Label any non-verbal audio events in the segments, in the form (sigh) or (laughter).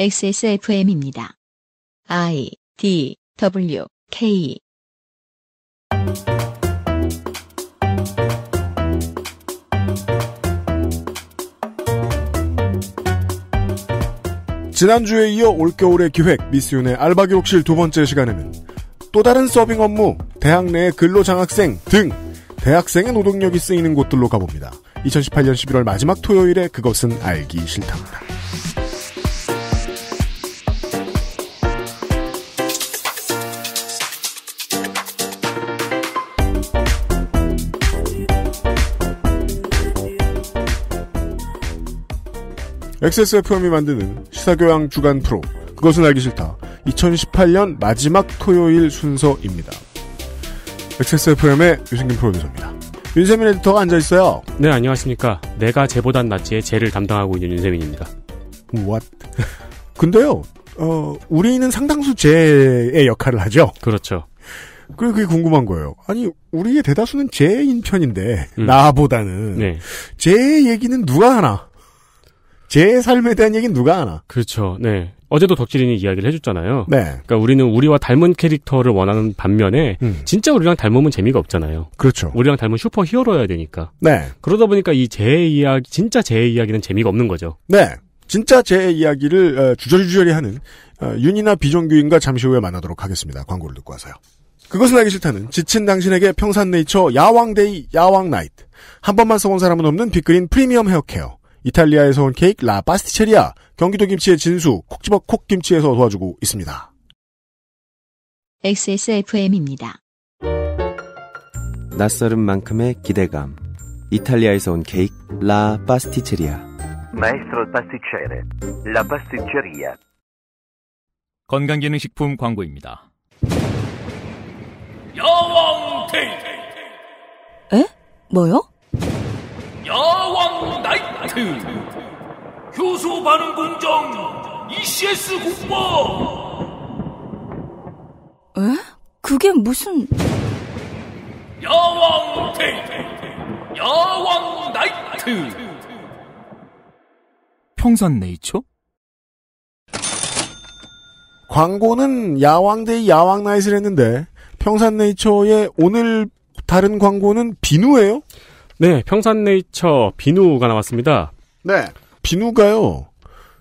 XSFM입니다. I D W K 지난주에 이어 올겨울의 기획 미스윤의 알바 기록실 두 번째 시간에는 또 다른 서빙 업무, 대학 내 근로 장학생 등 대학생의 노동력이 쓰이는 곳들로 가봅니다. 2018년 11월 마지막 토요일에 그것은 알기 싫답니다. XSFM이 만드는 시사교양 주간 프로 그것은 알기 싫다 2018년 마지막 토요일 순서입니다. XSFM의 유승균 프로듀서입니다. 윤세민 에디터가 앉아있어요. 네, 안녕하십니까. 내가 쟤보단 낫지의 쟤를 담당하고 있는 윤세민입니다. What? (laughs) 근데요, 어, 우리는 상당수 쟤의 역할을 하죠. 그렇죠. 그리 그게 궁금한 거예요. 아니, 우리의 대다수는 쟤인 편인데, 음. 나보다는. 네. 얘기는 누가 하나? 제 삶에 대한 얘기는 누가 하나 그렇죠. 네. 어제도 덕질인이 이야기를 해줬잖아요. 네. 그러니까 우리는 우리와 닮은 캐릭터를 원하는 반면에 음. 진짜 우리랑 닮으면 재미가 없잖아요. 그렇죠. 우리랑 닮은 슈퍼 히어로여야 되니까. 네. 그러다 보니까 이 제 이야기, 진짜 제 이야기는 재미가 없는 거죠. 네. 진짜 제 이야기를 어, 주저리주저리 하는 어, 윤이나 비정규인과 잠시 후에 만나도록 하겠습니다. 광고를 듣고 와서요. 그것은 알기 싫다는 지친 당신에게 평산네이처 야왕데이 야왕나이트 한 번만 써본 사람은 없는 빅그린 프리미엄 헤어케어 이탈리아에서 온 케이크 라 파스티체리아, 경기도 김치의 진수, 콕집어 콕김치에서 도와주고 있습니다. XSFM입니다. 낯설은 만큼의 기대감. 이탈리아에서 온 케이크 라 파스티체리아. Maestro pasticcere, 건강기능식품 광고입니다. 여왕 테이. 에? 뭐요? 여왕 나이트. 이벤트 그 효소 반응 공정 ECS 공모 에? 그게 무슨 야왕 데이트 야왕 나이트 평산 네이처 광고는 야왕데이 야왕나잇을 했는데 평산네이처의 오늘 다른 광고는 비누예요? 네, 평산네이처 비누가 나왔습니다. 네. 비누가요.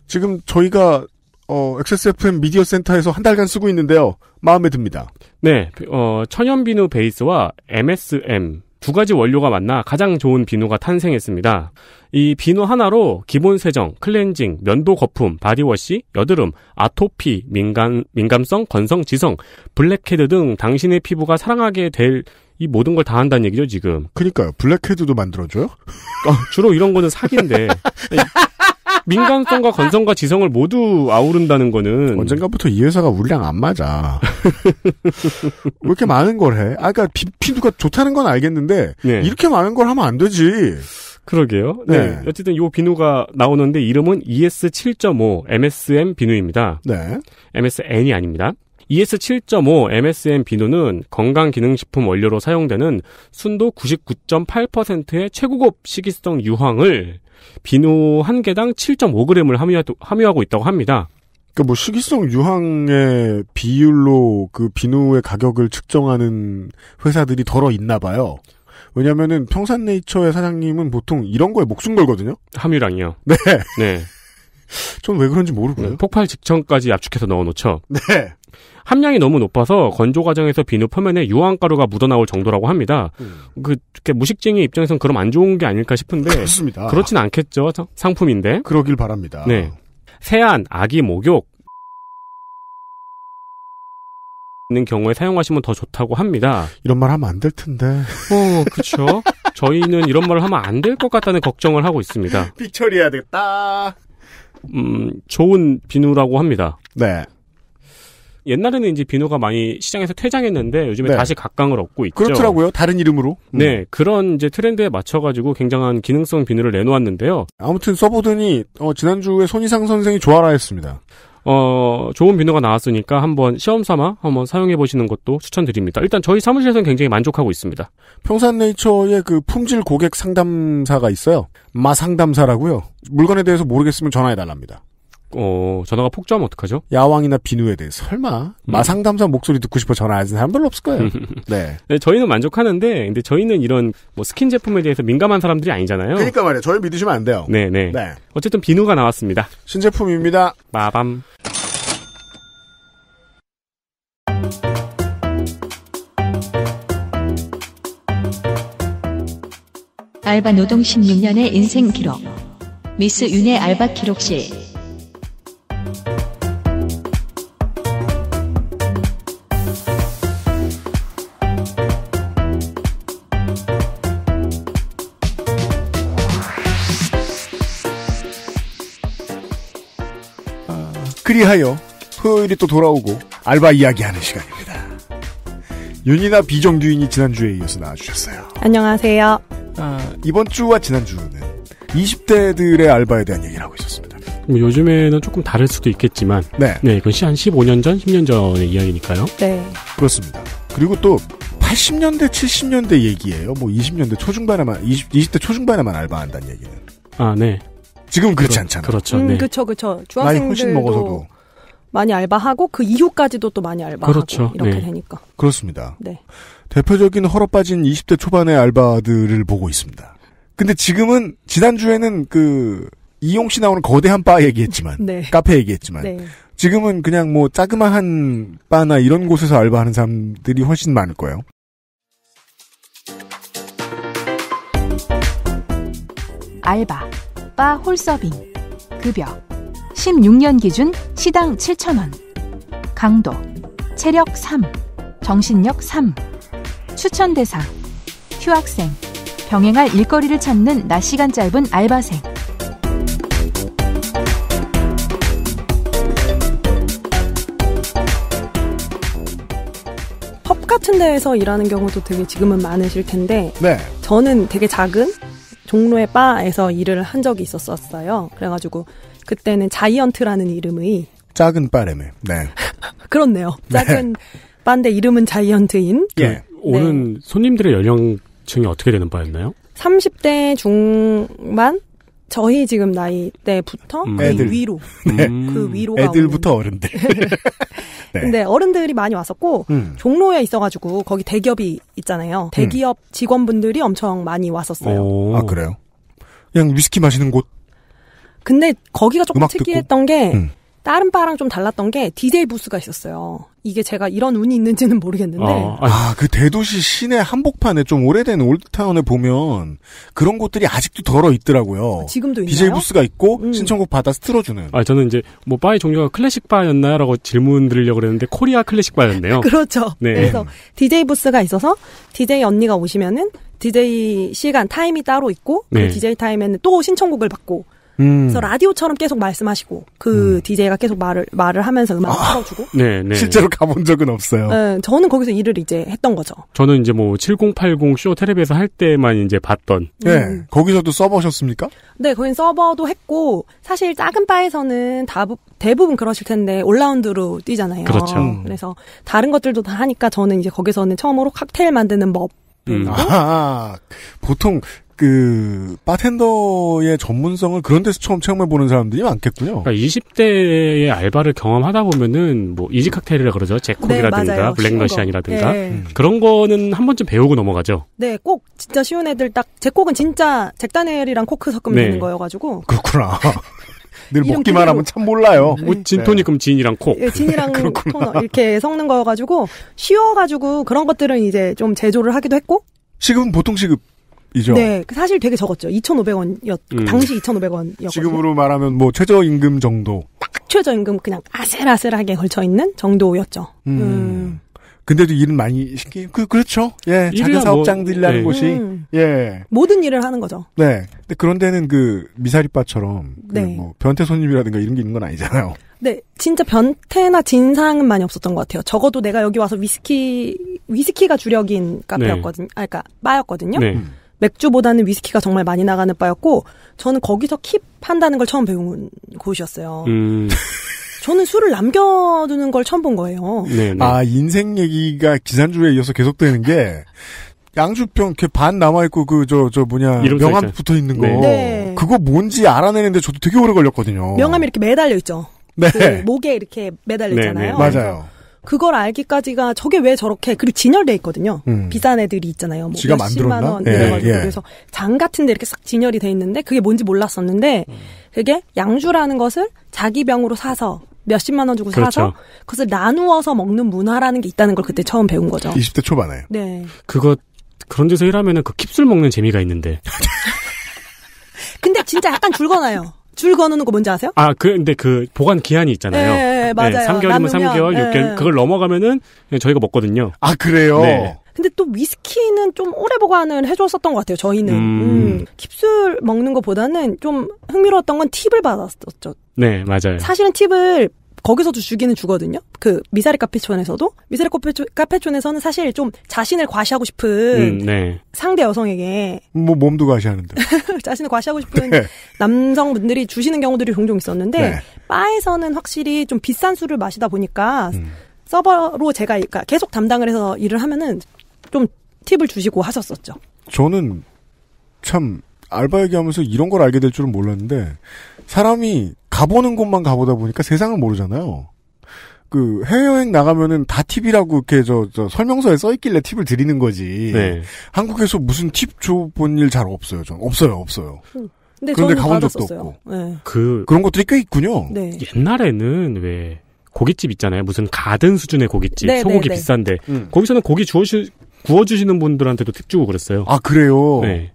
지금 저희가 어, XSFM 미디어 센터에서 한 달간 쓰고 있는데요. 마음에 듭니다. 네, 어, 천연 비누 베이스와 MSM 두 가지 원료가 만나 가장 좋은 비누가 탄생했습니다. 이 비누 하나로 기본 세정, 클렌징, 면도 거품, 바디워시, 여드름, 아토피, 민감, 민감성, 건성, 지성, 블랙헤드 등 당신의 피부가 사랑하게 될이 모든 걸 다 한다는 얘기죠 지금. 그러니까요. 블랙헤드도 만들어줘요? 아, 주로 이런 거는 사기인데 (laughs) 민간성과 건성과 지성을 모두 아우른다는 거는 언젠가부터 이 회사가 우리랑 안 맞아. 왜 이렇게 많은 걸 해? 아 그러니까 피부가 좋다는 건 알겠는데 네. 이렇게 많은 걸 하면 안 되지. 그러게요. 네. 네. 어쨌든 요 비누가 나오는데 이름은 ES7.5 MSM 비누입니다. 네. MSN이 아닙니다. ES7.5 MSM 비누는 건강기능식품 원료로 사용되는 순도 99.8%의 최고급 식이성 유황을 비누 한 개당 7.5g을 함유하고 있다고 합니다. 그뭐 그러니까 식이성 유황의 비율로 그 비누의 가격을 측정하는 회사들이 덜어 있나 봐요. 왜냐면은 평산네이처의 사장님은 보통 이런 거에 목숨 걸거든요. 함유량이요. 네. 네. (laughs) 전왜 그런지 모르고요. 네, 폭발 직전까지 압축해서 넣어놓죠. 네. 함량이 너무 높아서 건조 과정에서 비누 표면에 유황가루가 묻어나올 정도라고 합니다. 음. 그, 무식증이 입장에선 그럼 안 좋은 게 아닐까 싶은데. 그렇습니다. 그렇진 않겠죠. 상품인데. 그러길 바랍니다. 네. 세안, 아기 목욕. 있는 경우에 사용하시면 더 좋다고 합니다. 이런 말 하면 안 될 텐데. 어, 그렇죠. 저희는 이런 말을 하면 안 될 것 같다는 걱정을 하고 있습니다. 빅처리해야 겠다 음, 좋은 비누라고 합니다. 네. 옛날에는 이제 비누가 많이 시장에서 퇴장했는데 요즘에 네. 다시 각광을 얻고 있죠. 그렇더라고요. 다른 이름으로. 음. 네, 그런 이제 트렌드에 맞춰가지고 굉장한 기능성 비누를 내놓았는데요. 아무튼 써보더니 어, 지난주에 손희상 선생이 좋아라 했습니다. 어, 좋은 비누가 나왔으니까 한번 시험 삼아 한번 사용해 보시는 것도 추천드립니다. 일단 저희 사무실에서는 굉장히 만족하고 있습니다. 평산네이처의 그 품질 고객 상담사가 있어요. 마상담사라고요. 물건에 대해서 모르겠으면 전화해 달랍니다. 어, 전화가 폭주하면 어떡하죠? 야왕이나 비누에 대해 설마 음. 마상담사 목소리 듣고 싶어 전화하는 사람 별로 없을 거예요. (laughs) 네. 네. 저희는 만족하는데 근데 저희는 이런 뭐 스킨 제품에 대해서 민감한 사람들이 아니잖아요. 그러니까 말이에요. 저희 믿으시면 안 돼요. 네, 네. 네. 어쨌든 비누가 나왔습니다. 신제품입니다. 마밤. 알바 노동 16년의 인생 기록. 미스 윤의 알바 기록실. 그리하여 토요일이 또 돌아오고 알바 이야기하는 시간입니다. 윤이나 비정규인이 지난주에 이어서 나와주셨어요. 안녕하세요. 아, 이번 주와 지난주는 20대들의 알바에 대한 얘기를 하고 있었습니다. 음, 요즘에는 조금 다를 수도 있겠지만, 네. 네, 이건 한 15년 전, 10년 전의 이야기니까요. 네. 그렇습니다. 그리고 또 80년대, 70년대 얘기예요. 뭐 20년대 초중반에만, 20, 20대 초중반에만 알바한다는 얘기는. 아, 네. 지금 그렇지 않잖아요. 그렇죠. 음, 네. 그렇죠, 그렇죠. 중학생들도 많이 알바하고 그 이후까지도 또 많이 알바하고 그렇죠. 이렇게 네. 되니까. 그렇습니다. 네. 대표적인 허어 빠진 20대 초반의 알바들을 보고 있습니다. 근데 지금은 지난주에는 그 이용 씨 나오는 거대한 바 얘기했지만 네. 카페 얘기했지만 네. 지금은 그냥 뭐 자그마한 바나 이런 곳에서 알바하는 사람들이 훨씬 많을 거예요. 알바 아빠 홀서빙 급여 16년 기준 시당 7천원 강도 체력 3 정신력 3 추천 대상 휴학생 병행할 일거리를 찾는 낮 시간 짧은 알바생 같은 데에서 일하는 경우도 되게 지금은 많으실 텐데 네. 저는 되게 작은 종로의 바에서 일을 한 적이 있었었어요. 그래가지고 그때는 자이언트라는 이름의 작은 바래매. 네. (laughs) 그렇네요. 네. 작은 네. 바인데 이름은 자이언트인. 예. 네. 오는 손님들의 연령층이 어떻게 되는 바였나요? 30대 중반 저희 지금 나이 때부터 음. 그 애들. 위로 네. 네 그 위로 애들부터 어른들. (laughs) 네. 근데 어른들이 많이 왔었고 음. 종로에 있어가지고 거기 대기업이 있잖아요. 음. 대기업 음. 직원분들이 엄청 많이 왔었어요. 오. 아 그래요? 그냥 위스키 마시는 곳. 근데 거기가 조금 특이했던 듣고. 게. 음. 다른 바랑 좀 달랐던 게 디제이 부스가 있었어요. 이게 제가 이런 운이 있는지는 모르겠는데. 아, 아그 아, 대도시 시내 한복판에 좀 오래된 올드타운에 보면 그런 곳들이 아직도 덜어 있더라고요. 아, 지금도 있나요? DJ 부스가 있고 음. 신청곡 받아 스트어주는 아, 저는 이제 뭐 바의 종류가 클래식 바였나요라고 질문 드리려고 그랬는데 코리아 클래식 바였네요. (laughs) 그렇죠. 네. 그래서 DJ 부스가 있어서 DJ 언니가 오시면은 DJ 시간 타임이 따로 있고 그 네. 그 DJ 타임에는 또 신청곡을 받고 음. 그래서 라디오처럼 계속 말씀하시고 그 음. DJ가 계속 말을 말을 하면서 음악을 아. 틀어주고. 네, 네. 실제로 가본 적은 없어요. 네, 저는 거기서 일을 이제 했던 거죠. 저는 이제 뭐 7080쇼 텔레비에서 할 때만 이제 봤던. 네, 음. 거기서도 서버셨습니까 네, 거긴 서버도 했고 사실 작은 바에서는 다 대부분 그러실 텐데 올라운드로 뛰잖아요. 그렇죠. 음. 그래서 다른 것들도 다 하니까 저는 이제 거기서는 처음으로 칵테일 만드는 법 음. 아, 보통 그 바텐더의 전문성을 그런 데서 처음 체험해 보는 사람들이 많겠군요. 그러니까 20대의 알바를 경험하다 보면은 뭐 이지 칵테일이라 그러죠. 제콕이라든가 네, 블랙러시안이라든가 네. 예. 음. 그런 거는 한 번쯤 배우고 넘어가죠. 네, 꼭 진짜 쉬운 애들 딱 제콕은 진짜 잭다니엘이랑 코크 섞으면 네. 되는 거여가지고. 그렇구나. (laughs) 늘 먹기만 그대로. 하면 참 몰라요. 네. 뭐 진토닉 은럼 네. 진이랑 콕. 예, 진이랑 토너 (laughs) 이렇게 섞는 거여가지고 쉬워가지고 그런 것들은 이제 좀 제조를 하기도 했고. 지금 보통 시급 이죠. 네, 그 사실 되게 적었죠. 2,500원이었 그 음. 당시 2 5 0 0원이었거 지금으로 말하면 뭐 최저임금 정도. 딱 최저임금 그냥 아슬아슬하게 걸쳐 있는 정도였죠. 음. 음. 근데도 일은 많이 시키 그 그렇죠. 예, 작은 뭐, 사업장들이라는 뭐, 곳이 음. 예 모든 일을 하는 거죠. 네. 근데 그런 데는 그 미사리바처럼 그 네. 뭐 변태 손님이라든가 이런 게 있는 건 아니잖아요. 네, 진짜 변태나 진상은 많이 없었던 것 같아요. 적어도 내가 여기 와서 위스키 위스키가 주력인 카페였거든, 네. 아, 그러니까 바였거든요. 네. 음. 맥주보다는 위스키가 정말 많이 나가는 바였고 저는 거기서 킵한다는 걸 처음 배운 곳이었어요. 음. (laughs) 저는 술을 남겨두는 걸 처음 본 거예요. 네네. 네. 아 인생 얘기가 기산주에 이어서 계속되는 게 양주병 반 남아 있고 그 저저 저 뭐냐 명함 붙어 있는 거 네, 네. 네. 그거 뭔지 알아내는데 저도 되게 오래 걸렸거든요. 명함이 이렇게 매달려 있죠. 네. 그 목에 이렇게 매달려 있잖아요. 맞아요. 그걸 알기까지가 저게 왜 저렇게 그리고 진열돼 있거든요. 음. 비싼 애들이 있잖아요. 뭐 지가 만원이래가지 예, 예. 그래서 장 같은데 이렇게 싹 진열이 돼 있는데 그게 뭔지 몰랐었는데 음. 그게 양주라는 것을 자기 병으로 사서 몇십만 원 주고 그렇죠. 사서 그것을 나누어서 먹는 문화라는 게 있다는 걸 그때 처음 배운 거죠. 20대 초반에. 네. 그거 그런 데서 일하면은 그 킵술 먹는 재미가 있는데. 근데 진짜 약간 줄거나요. 줄 거는 거 뭔지 아세요? 아, 그, 근데 그 보관 기한이 있잖아요. 네. 네, 맞아요. 3개월이면 나누면, 3개월, 6개월 그걸 넘어가면은 저희가 먹거든요. 아 그래요. 네. 근데 또 위스키는 좀 오래 보관을 해줬었던 것 같아요. 저희는 음. 음. 킵술 먹는 것보다는 좀 흥미로웠던 건 팁을 받았었죠. 네, 맞아요. 사실은 팁을 거기서도 죽이는 주거든요. 그 미사리 카페촌에서도 미사리 카페촌, 에서는 사실 좀 자신을 과시하고 싶은 음, 네. 상대 여성에게 뭐 몸도 과시하는데 (laughs) 자신을 과시하고 싶은 네. 남성분들이 주시는 경우들이 종종 있었는데 네. 바에서는 확실히 좀 비싼 술을 마시다 보니까 음. 서버로 제가 그러니까 계속 담당을 해서 일을 하면은 좀 팁을 주시고 하셨었죠. 저는 참 알바 얘기하면서 이런 걸 알게 될 줄은 몰랐는데 사람이 가보는 곳만 가보다 보니까 세상을 모르잖아요. 그 해외여행 나가면은 다 팁이라고 이렇게 저, 저 설명서에 써 있길래 팁을 드리는 거지. 네. 한국에서 무슨 팁 줘본 일 잘 없어요. 전 없어요, 없어요. 음. 그런데 가본 적도 없고. 네. 그 그런 것들이 꽤 있군요. 네. 옛날에는 왜 고깃집 있잖아요. 무슨 가든 수준의 고깃집, 네, 소고기 네, 네. 비싼데 음. 거기서는 고기 주워주, 구워주시는 분들한테도 팁 주고 그랬어요. 아 그래요. 네.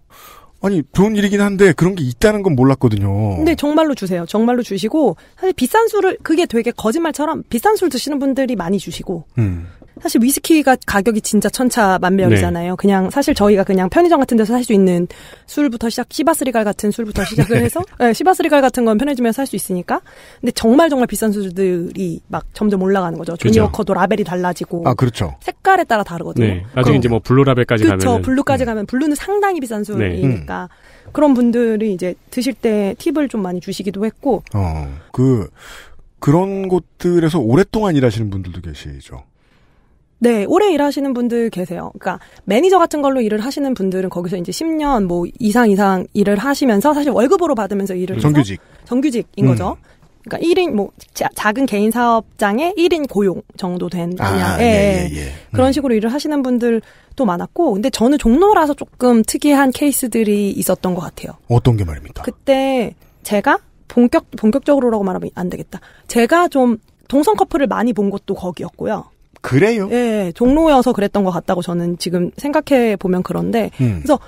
아니 좋은 일이긴 한데 그런 게 있다는 건 몰랐거든요. 근데 정말로 주세요. 정말로 주시고 사실 비싼 술을 그게 되게 거짓말처럼 비싼 술 드시는 분들이 많이 주시고 음. 사실 위스키가 가격이 진짜 천차만별이잖아요. 네. 그냥 사실 저희가 그냥 편의점 같은 데서 살 수 있는 술부터 시작 시바스리갈 같은 술부터 시작을 해서 (laughs) 네. 네, 시바스리갈 같은 건 편의점에서 살 수 있으니까. 근데 정말 정말 비싼 술들이 막 점점 올라가는 거죠. 조니 워커도 라벨이 달라지고. 아 그렇죠. 색깔에 따라 다르거든요. 네. 나중에 이제 뭐 블루 라벨까지 가면 그렇죠. 블루까지 음. 가면 블루는 상당히 비싼 네. 술이니까. 음. 그런 분들이 이제 드실 때 팁을 좀 많이 주시기도 했고. 어, 그, 그런 곳들에서 오랫동안 일하시는 분들도 계시죠. 네, 오래 일하시는 분들 계세요. 그러니까 매니저 같은 걸로 일을 하시는 분들은 거기서 이제 10년 뭐 이상 이상 일을 하시면서 사실 월급으로 받으면서 일을 정규직 정규직인 음. 거죠. 그러니까 1인 뭐 자, 작은 개인 사업장에 1인 고용 정도 된 아, 그냥 아, 예, 예, 예. 예. 음. 그런 음. 식으로 일을 하시는 분들도 많았고 근데 저는 종로라서 조금 특이한 케이스들이 있었던 것 같아요. 어떤 게 말입니까? 그때 제가 본격 본격적으로라고 말하면 안 되겠다. 제가 좀 동성 커플을 많이 본 것도 거기였고요. 그래요? 예, 종로여서 그랬던 것 같다고 저는 지금 생각해 보면 그런데 음. 그래서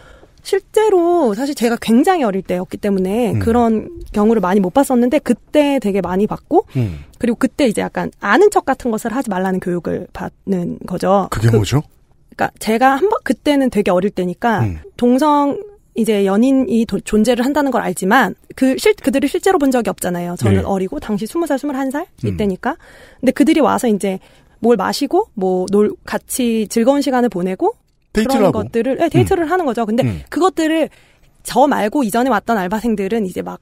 실제로 사실 제가 굉장히 어릴 때였기 때문에 음. 그런 경우를 많이 못 봤었는데 그때 되게 많이 봤고 음. 그리고 그때 이제 약간 아는 척 같은 것을 하지 말라는 교육을 받는 거죠. 그게 그, 뭐죠? 그러니까 제가 한 번 그때는 되게 어릴 때니까 음. 동성 이제 연인이 도, 존재를 한다는 걸 알지만 그 실 그들을 실제로 본 적이 없잖아요. 저는 네. 어리고 당시 스무 살 스물한 살 음. 이때니까. 근데 그들이 와서 이제 뭘 마시고 뭐 놀 같이 즐거운 시간을 보내고 그런 하고. 것들을 네, 데이트를 음. 하는 거죠. 근데 음. 그것들을 저 말고 이전에 왔던 알바생들은 이제 막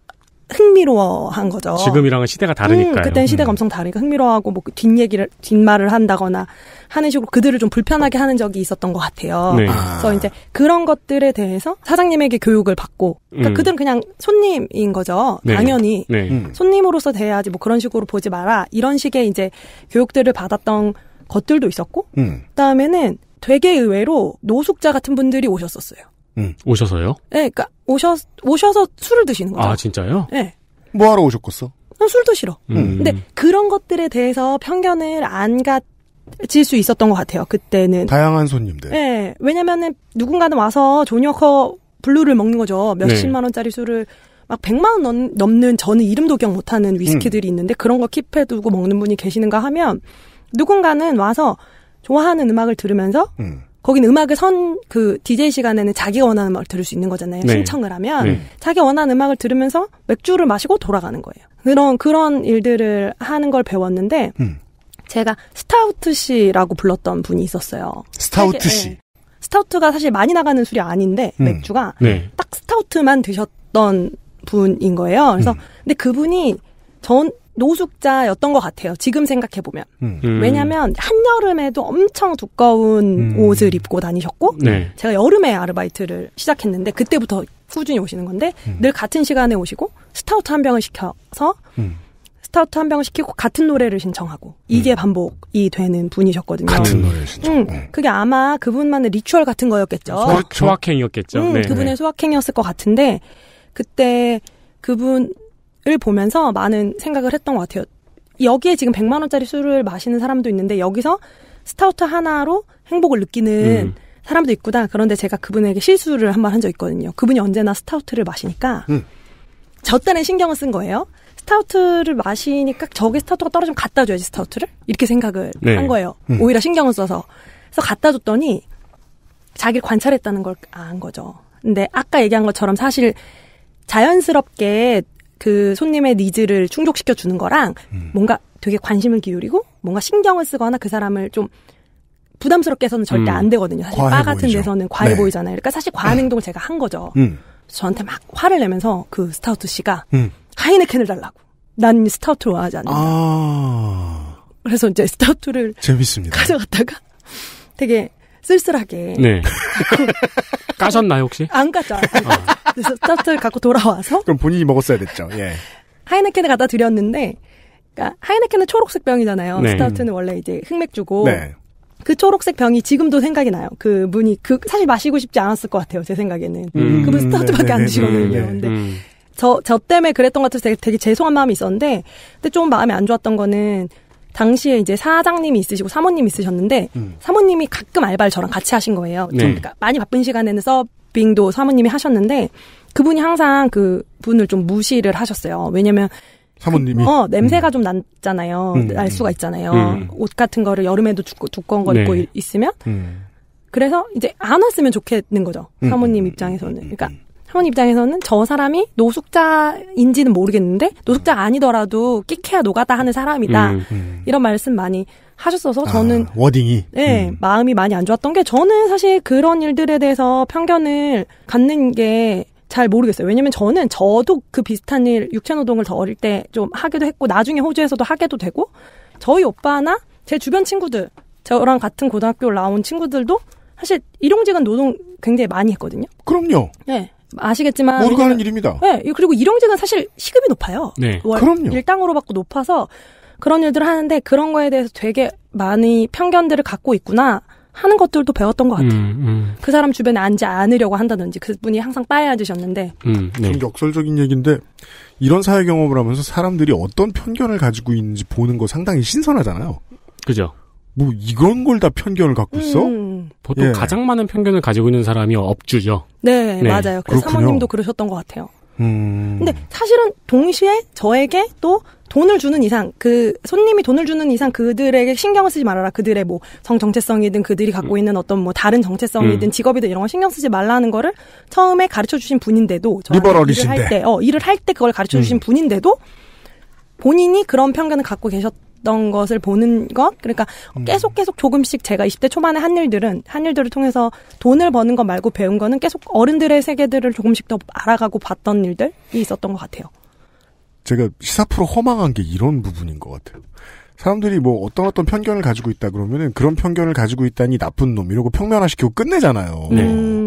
흥미로워한 거죠. 지금이랑은 시대가 다르니까요. 음, 그땐 시대가 음. 엄청 다르니까 흥미로워하고 뭐 그 뒷얘기를 뒷말을 한다거나 하는 식으로 그들을 좀 불편하게 하는 적이 있었던 것 같아요. 네. 아. 그래서 이제 그런 것들에 대해서 사장님에게 교육을 받고 그러니까 음. 그들은 그냥 손님인 거죠. 네. 당연히 네. 음. 손님으로서 대해야지 뭐 그런 식으로 보지 마라 이런 식의 이제 교육들을 받았던 것들도 있었고 음. 그다음에는 되게 의외로 노숙자 같은 분들이 오셨었어요. 음. 오셔서요? 네, 그니까 오셔 오셔서 술을 드시는 거죠. 아 진짜요? 네. 뭐 하러 오셨겠어? 술도 싫어. 음. 음. 근데 그런 것들에 대해서 편견을 안 가질 수 있었던 것 같아요. 그때는 다양한 손님들. 네, 왜냐면은 누군가는 와서 조니어커 블루를 먹는 거죠. 몇십만 네. 원짜리 술을 막 100만 원 넘는 저는 이름도 기억 못하는 위스키들이 음. 있는데 그런 거 킵해두고 먹는 분이 계시는가 하면 누군가는 와서 좋아하는 음악을 들으면서 음. 거긴 음악을 선그 DJ 시간에는 자기가 원하는 음악을 들을 수 있는 거잖아요. 네. 신청을 하면 네. 자기 원하는 음악을 들으면서 맥주를 마시고 돌아가는 거예요. 그런 그런 일들을 하는 걸 배웠는데 음. 제가 스타우트 씨라고 불렀던 분이 있었어요. 스타우트 되게, 씨. 네. 스타우트가 사실 많이 나가는 술이 아닌데 음. 맥주가 네. 딱 스타우트만 드셨던 분인 거예요. 그래서 음. 근데 그분이 전 노숙자였던 것 같아요. 지금 생각해 보면 음. 음. 왜냐하면 한 여름에도 엄청 두꺼운 음. 옷을 입고 다니셨고 네. 제가 여름에 아르바이트를 시작했는데 그때부터 꾸준히 오시는 건데 음. 늘 같은 시간에 오시고 스타우트 한 병을 시켜서 음. 스타우트 한 병을 시키고 같은 노래를 신청하고 이게 음. 반복이 되는 분이셨거든요. 같은 노래 신청. 네. 그게 아마 그분만의 리추얼 같은 거였겠죠. 소확, 행이었겠죠 네. 그분의 네. 소확행이었을 것 같은데 그때 그분 보면서 많은 생각을 했던 것 같아요. 여기에 지금 100만 원짜리 술을 마시는 사람도 있는데 여기서 스타우트 하나로 행복을 느끼는 음. 사람도 있구나. 그런데 제가 그분에게 실수를 한 번 한 적 있거든요. 그분이 언제나 스타우트를 마시니까 음. 저 때는 신경을 쓴 거예요. 스타우트를 마시니까 저게 스타우트가 떨어지면 갖다 줘야지 스타우트를 이렇게 생각을 네. 한 거예요. 음. 오히려 신경을 써서 그래서 갖다 줬더니 자기를 관찰했다는 걸안 아, 거죠. 근데 아까 얘기한 것처럼 사실 자연스럽게 그 손님의 니즈를 충족시켜 주는 거랑 음. 뭔가 되게 관심을 기울이고 뭔가 신경을 쓰거나 그 사람을 좀 부담스럽게 해서는 절대 음. 안 되거든요. 사실 바 같은 보이죠. 데서는 과해 네. 보이잖아요. 그러니까 사실 과한 네. 행동을 제가 한 거죠. 음. 저한테 막 화를 내면서 그 스타우트 씨가 음. 하이네켄을 달라고. 난 스타우트를 원하지 않는다. 아... 그래서 이제 스타우트를 재밌습니다. 가져갔다가 되게 쓸쓸하게. 네. (laughs) 까셨나요, 혹시? 안 까죠. 아. 그래서 스타트를 갖고 돌아와서. 그럼 본인이 먹었어야 됐죠, 예. 하이네켄을 갖다 드렸는데, 그러니까 하이네켄은 초록색 병이잖아요. 네. 스타트는 원래 이제 흑맥주고. 네. 그 초록색 병이 지금도 생각이 나요. 그 분이, 그, 사실 마시고 싶지 않았을 것 같아요, 제 생각에는. 음, 그분 스타트밖에 안 네, 네, 네, 드시거든요. 근데 음. 저, 저 때문에 그랬던 것 같아서 되게, 되게 죄송한 마음이 있었는데, 근데 좀 마음이 안 좋았던 거는, 당시에 이제 사장님이 있으시고 사모님이 있으셨는데 음. 사모님이 가끔 알바를 저랑 같이 하신 거예요. 네. 그러니까 많이 바쁜 시간에는 서빙도 사모님이 하셨는데 그분이 항상 그 분을 좀 무시를 하셨어요. 왜냐면 그 사모님이 그, 어 음. 냄새가 음. 좀 났잖아요. 음. 날 수가 있잖아요. 음. 옷 같은 거를 여름에도 두꺼, 두꺼운 걸 네. 입고 있으면 음. 그래서 이제 안 왔으면 좋겠는 거죠. 음. 사모님 입장에서는. 그러니까 학원 입장에서는 저 사람이 노숙자인지는 모르겠는데 노숙자 아니더라도 끼케야 노가다 하는 사람이다 음, 음. 이런 말씀 많이 하셨어서 아, 저는 아, 워딩이 네 음. 마음이 많이 안 좋았던 게 저는 사실 그런 일들에 대해서 편견을 갖는 게 잘 모르겠어요. 왜냐면 저는 저도 그 비슷한 일 육체 노동을 더 어릴 때 좀 하기도 했고 나중에 호주에서도 하게도 되고 저희 오빠나 제 주변 친구들 저랑 같은 고등학교 를 나온 친구들도 사실 일용직은 노동 굉장히 많이 했거든요. 그럼요. 네. 아시겠지만 모르고 하는 일입니다. 네, 그리고 일용직은 사실 시급이 높아요. 네, 그럼요. 일당으로 받고 높아서 그런 일들을 하는데 그런 거에 대해서 되게 많이 편견들을 갖고 있구나 하는 것들도 배웠던 것 같아요. 음, 음. 그 사람 주변에 앉지 않으려고 한다든지 그분이 항상 빠에 앉으셨는데 음, 네. 좀 역설적인 얘기인데 이런 사회 경험을 하면서 사람들이 어떤 편견을 가지고 있는지 보는 거 상당히 신선하잖아요. 그죠? 뭐 이런 걸 다 편견을 갖고 있어? 음. 보통 예. 가장 많은 편견을 가지고 있는 사람이 업주죠. 네, 네. 맞아요. 그 사모님도 그러셨던 것 같아요. 음... 근데 사실은 동시에 저에게 또 돈을 주는 이상 그 손님이 돈을 주는 이상 그들에게 신경을 쓰지 말아라 그들의 뭐성 정체성이든 그들이 갖고 음. 있는 어떤 뭐 다른 정체성이든 음. 직업이든 이런 걸 신경 쓰지 말라는 거를 처음에 가르쳐 주신 분인데도 리버럴이신데 일을 할때어 일을 할 때 그걸 가르쳐 주신 음. 분인데도 본인이 그런 편견을 갖고 계셨 했던 것을 보는 것 그러니까 음. 계속 계속 조금씩 제가 20대 초반에 한 일들은 한 일들을 통해서 돈을 버는 것 말고 배운 거는 계속 어른들의 세계들을 조금씩 더 알아가고 봤던 일들이 있었던 것 같아요. 제가 시사 프로 허망한 게 이런 부분인 것 같아요. 사람들이 뭐 어떤 어떤 편견을 가지고 있다 그러면은 그런 편견을 가지고 있다니 나쁜 놈 이러고 평면화시키고 끝내잖아요. 네. 음.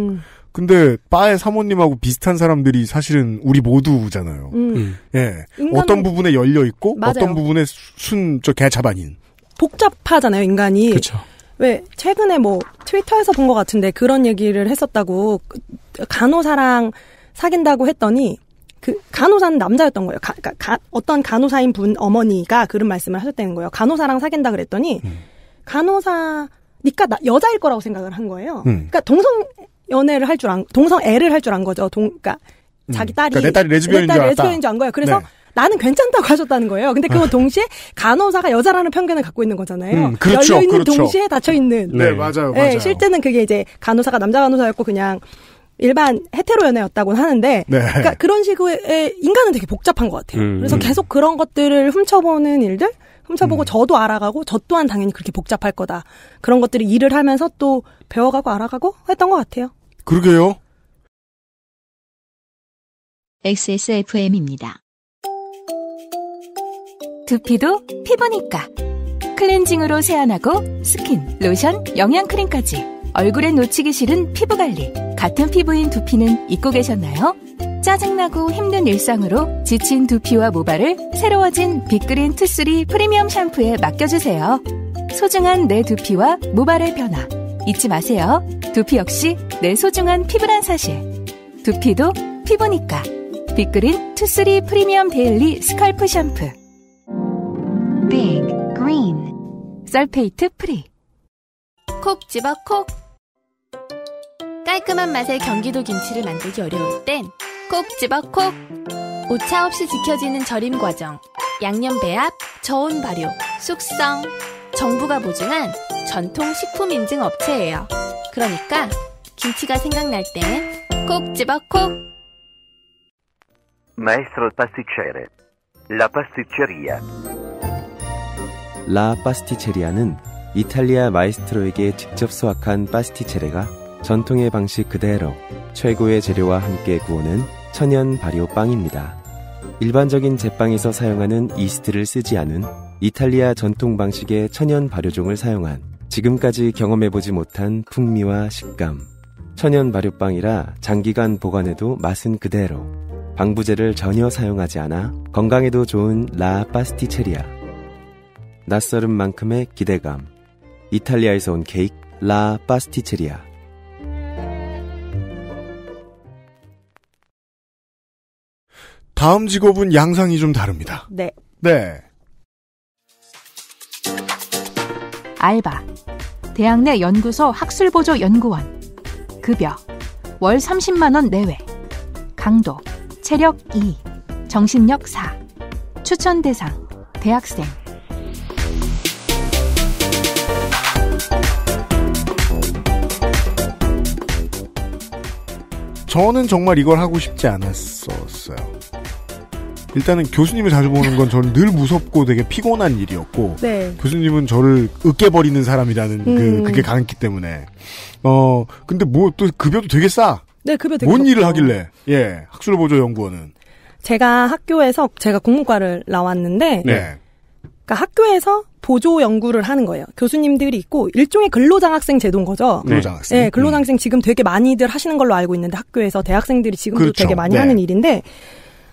근데 바의 사모님하고 비슷한 사람들이 사실은 우리 모두잖아요. 음. 음. 예, 인간은... 어떤 부분에 열려 있고 맞아요. 어떤 부분에 순저개자반인 복잡하잖아요 인간이. 그렇죠. 왜 최근에 뭐 트위터에서 본 것 같은데 그런 얘기를 했었다고 그, 간호사랑 사귄다고 했더니 그 간호사는 남자였던 거예요. 가, 그러니까 가, 어떤 간호사인 분 어머니가 그런 말씀을 하셨다는 거예요. 간호사랑 사귄다 그랬더니 음. 간호사 니까 나, 여자일 거라고 생각을 한 거예요. 음. 그러니까 동성 연애를 할 줄 안, 동성 애를 할 줄 안 거죠. 동, 그니까 음. 자기 그러니까 딸이 그러니까 내 딸이 레즈비언인 내 딸이 레즈비언인 줄 안 거예요. 그래서 네. 나는 괜찮다고 (laughs) 하셨다는 거예요. 근데 그건 아. 동시에 간호사가 여자라는 편견을 갖고 있는 거잖아요. 음, 그렇죠, 열려 있는 그렇죠. 동시에 닫혀 있는. 네, 네, 맞아요, 네, 맞아요. 실제는 그게 이제 간호사가 남자 간호사였고 그냥 일반 헤테로 연애였다고 하는데 네. 그러니까 그런 식의 인간은 되게 복잡한 것 같아요. 음, 그래서 계속 그런 것들을 훔쳐보는 일들, 훔쳐보고 음. 저도 알아가고 저 또한 당연히 그렇게 복잡할 거다. 그런 것들을 일을 하면서 또 배워가고 알아가고 했던 것 같아요. 그러게요. XSFM입니다. 두피도 피부니까 클렌징으로 세안하고 스킨, 로션, 영양크림까지 얼굴에 놓치기 싫은 피부관리 같은 피부인 두피는 잊고 계셨나요? 짜증나고 힘든 일상으로 지친 두피와 모발을 새로워진 빅그린 투쓰리 프리미엄 샴푸에 맡겨주세요. 소중한 내 두피와 모발의 변화 잊지 마세요. 두피 역시 내 소중한 피부란 사실. 두피도 피부니까. 빅그린 투쓰리 프리미엄 데일리 스컬프 샴푸. 빅 그린 설페이트 프리. 콕 집어 콕. 깔끔한 맛의 경기도 김치를 만들기 어려울 땐 콕 집어 콕. 오차 없이 지켜지는 절임 과정. 양념 배합, 저온 발효, 숙성. 정부가 보증한 전통 식품 인증 업체예요. 그러니까 김치가 생각날 때콕 집어 콕! Maestro pasticcere. La pasticceria. 라 파스티체리아는 이탈리아 마이스트로에게 직접 수확한 파스티체레가 전통의 방식 그대로 최고의 재료와 함께 구우는 천연 발효 빵입니다. 일반적인 제빵에서 사용하는 이스트를 쓰지 않은 이탈리아 전통 방식의 천연 발효종을 사용한 지금까지 경험해보지 못한 풍미와 식감. 천연 발효빵이라 장기간 보관해도 맛은 그대로. 방부제를 전혀 사용하지 않아 건강에도 좋은 라 파스티체리아. 낯설은 만큼의 기대감. 이탈리아에서 온 케이크 라 파스티체리아. 다음 직업은 양상이 좀 다릅니다. 네. 네. 알바. 대학 내 연구소 학술보조 연구원, 급여, 월 30만원 내외, 강도, 체력 2, 정신력 4, 추천 대상, 대학생. 저는 정말 이걸 하고 싶지 않았었어요. 일단은 교수님을 자주 보는 건 저는 늘 무섭고 되게 피곤한 일이었고 네. 교수님은 저를 으깨버리는 사람이라는 그, 음. 그 그게 강했기 때문에 어 근데 뭐 또 급여도 되게 싸. 네 급여 되게 뭔 일을 하길래 예 학술보조 연구원은 제가 학교에서 제가 공문과를 나왔는데 네. 그러니까 학교에서 보조 연구를 하는 거예요. 교수님들이 있고 일종의 근로장학생 제도인 거죠. 네. 근로장학생. 네, 근로장학생 음. 지금 되게 많이들 하시는 걸로 알고 있는데 학교에서 대학생들이 지금도 그렇죠. 되게 많이 네. 하는 일인데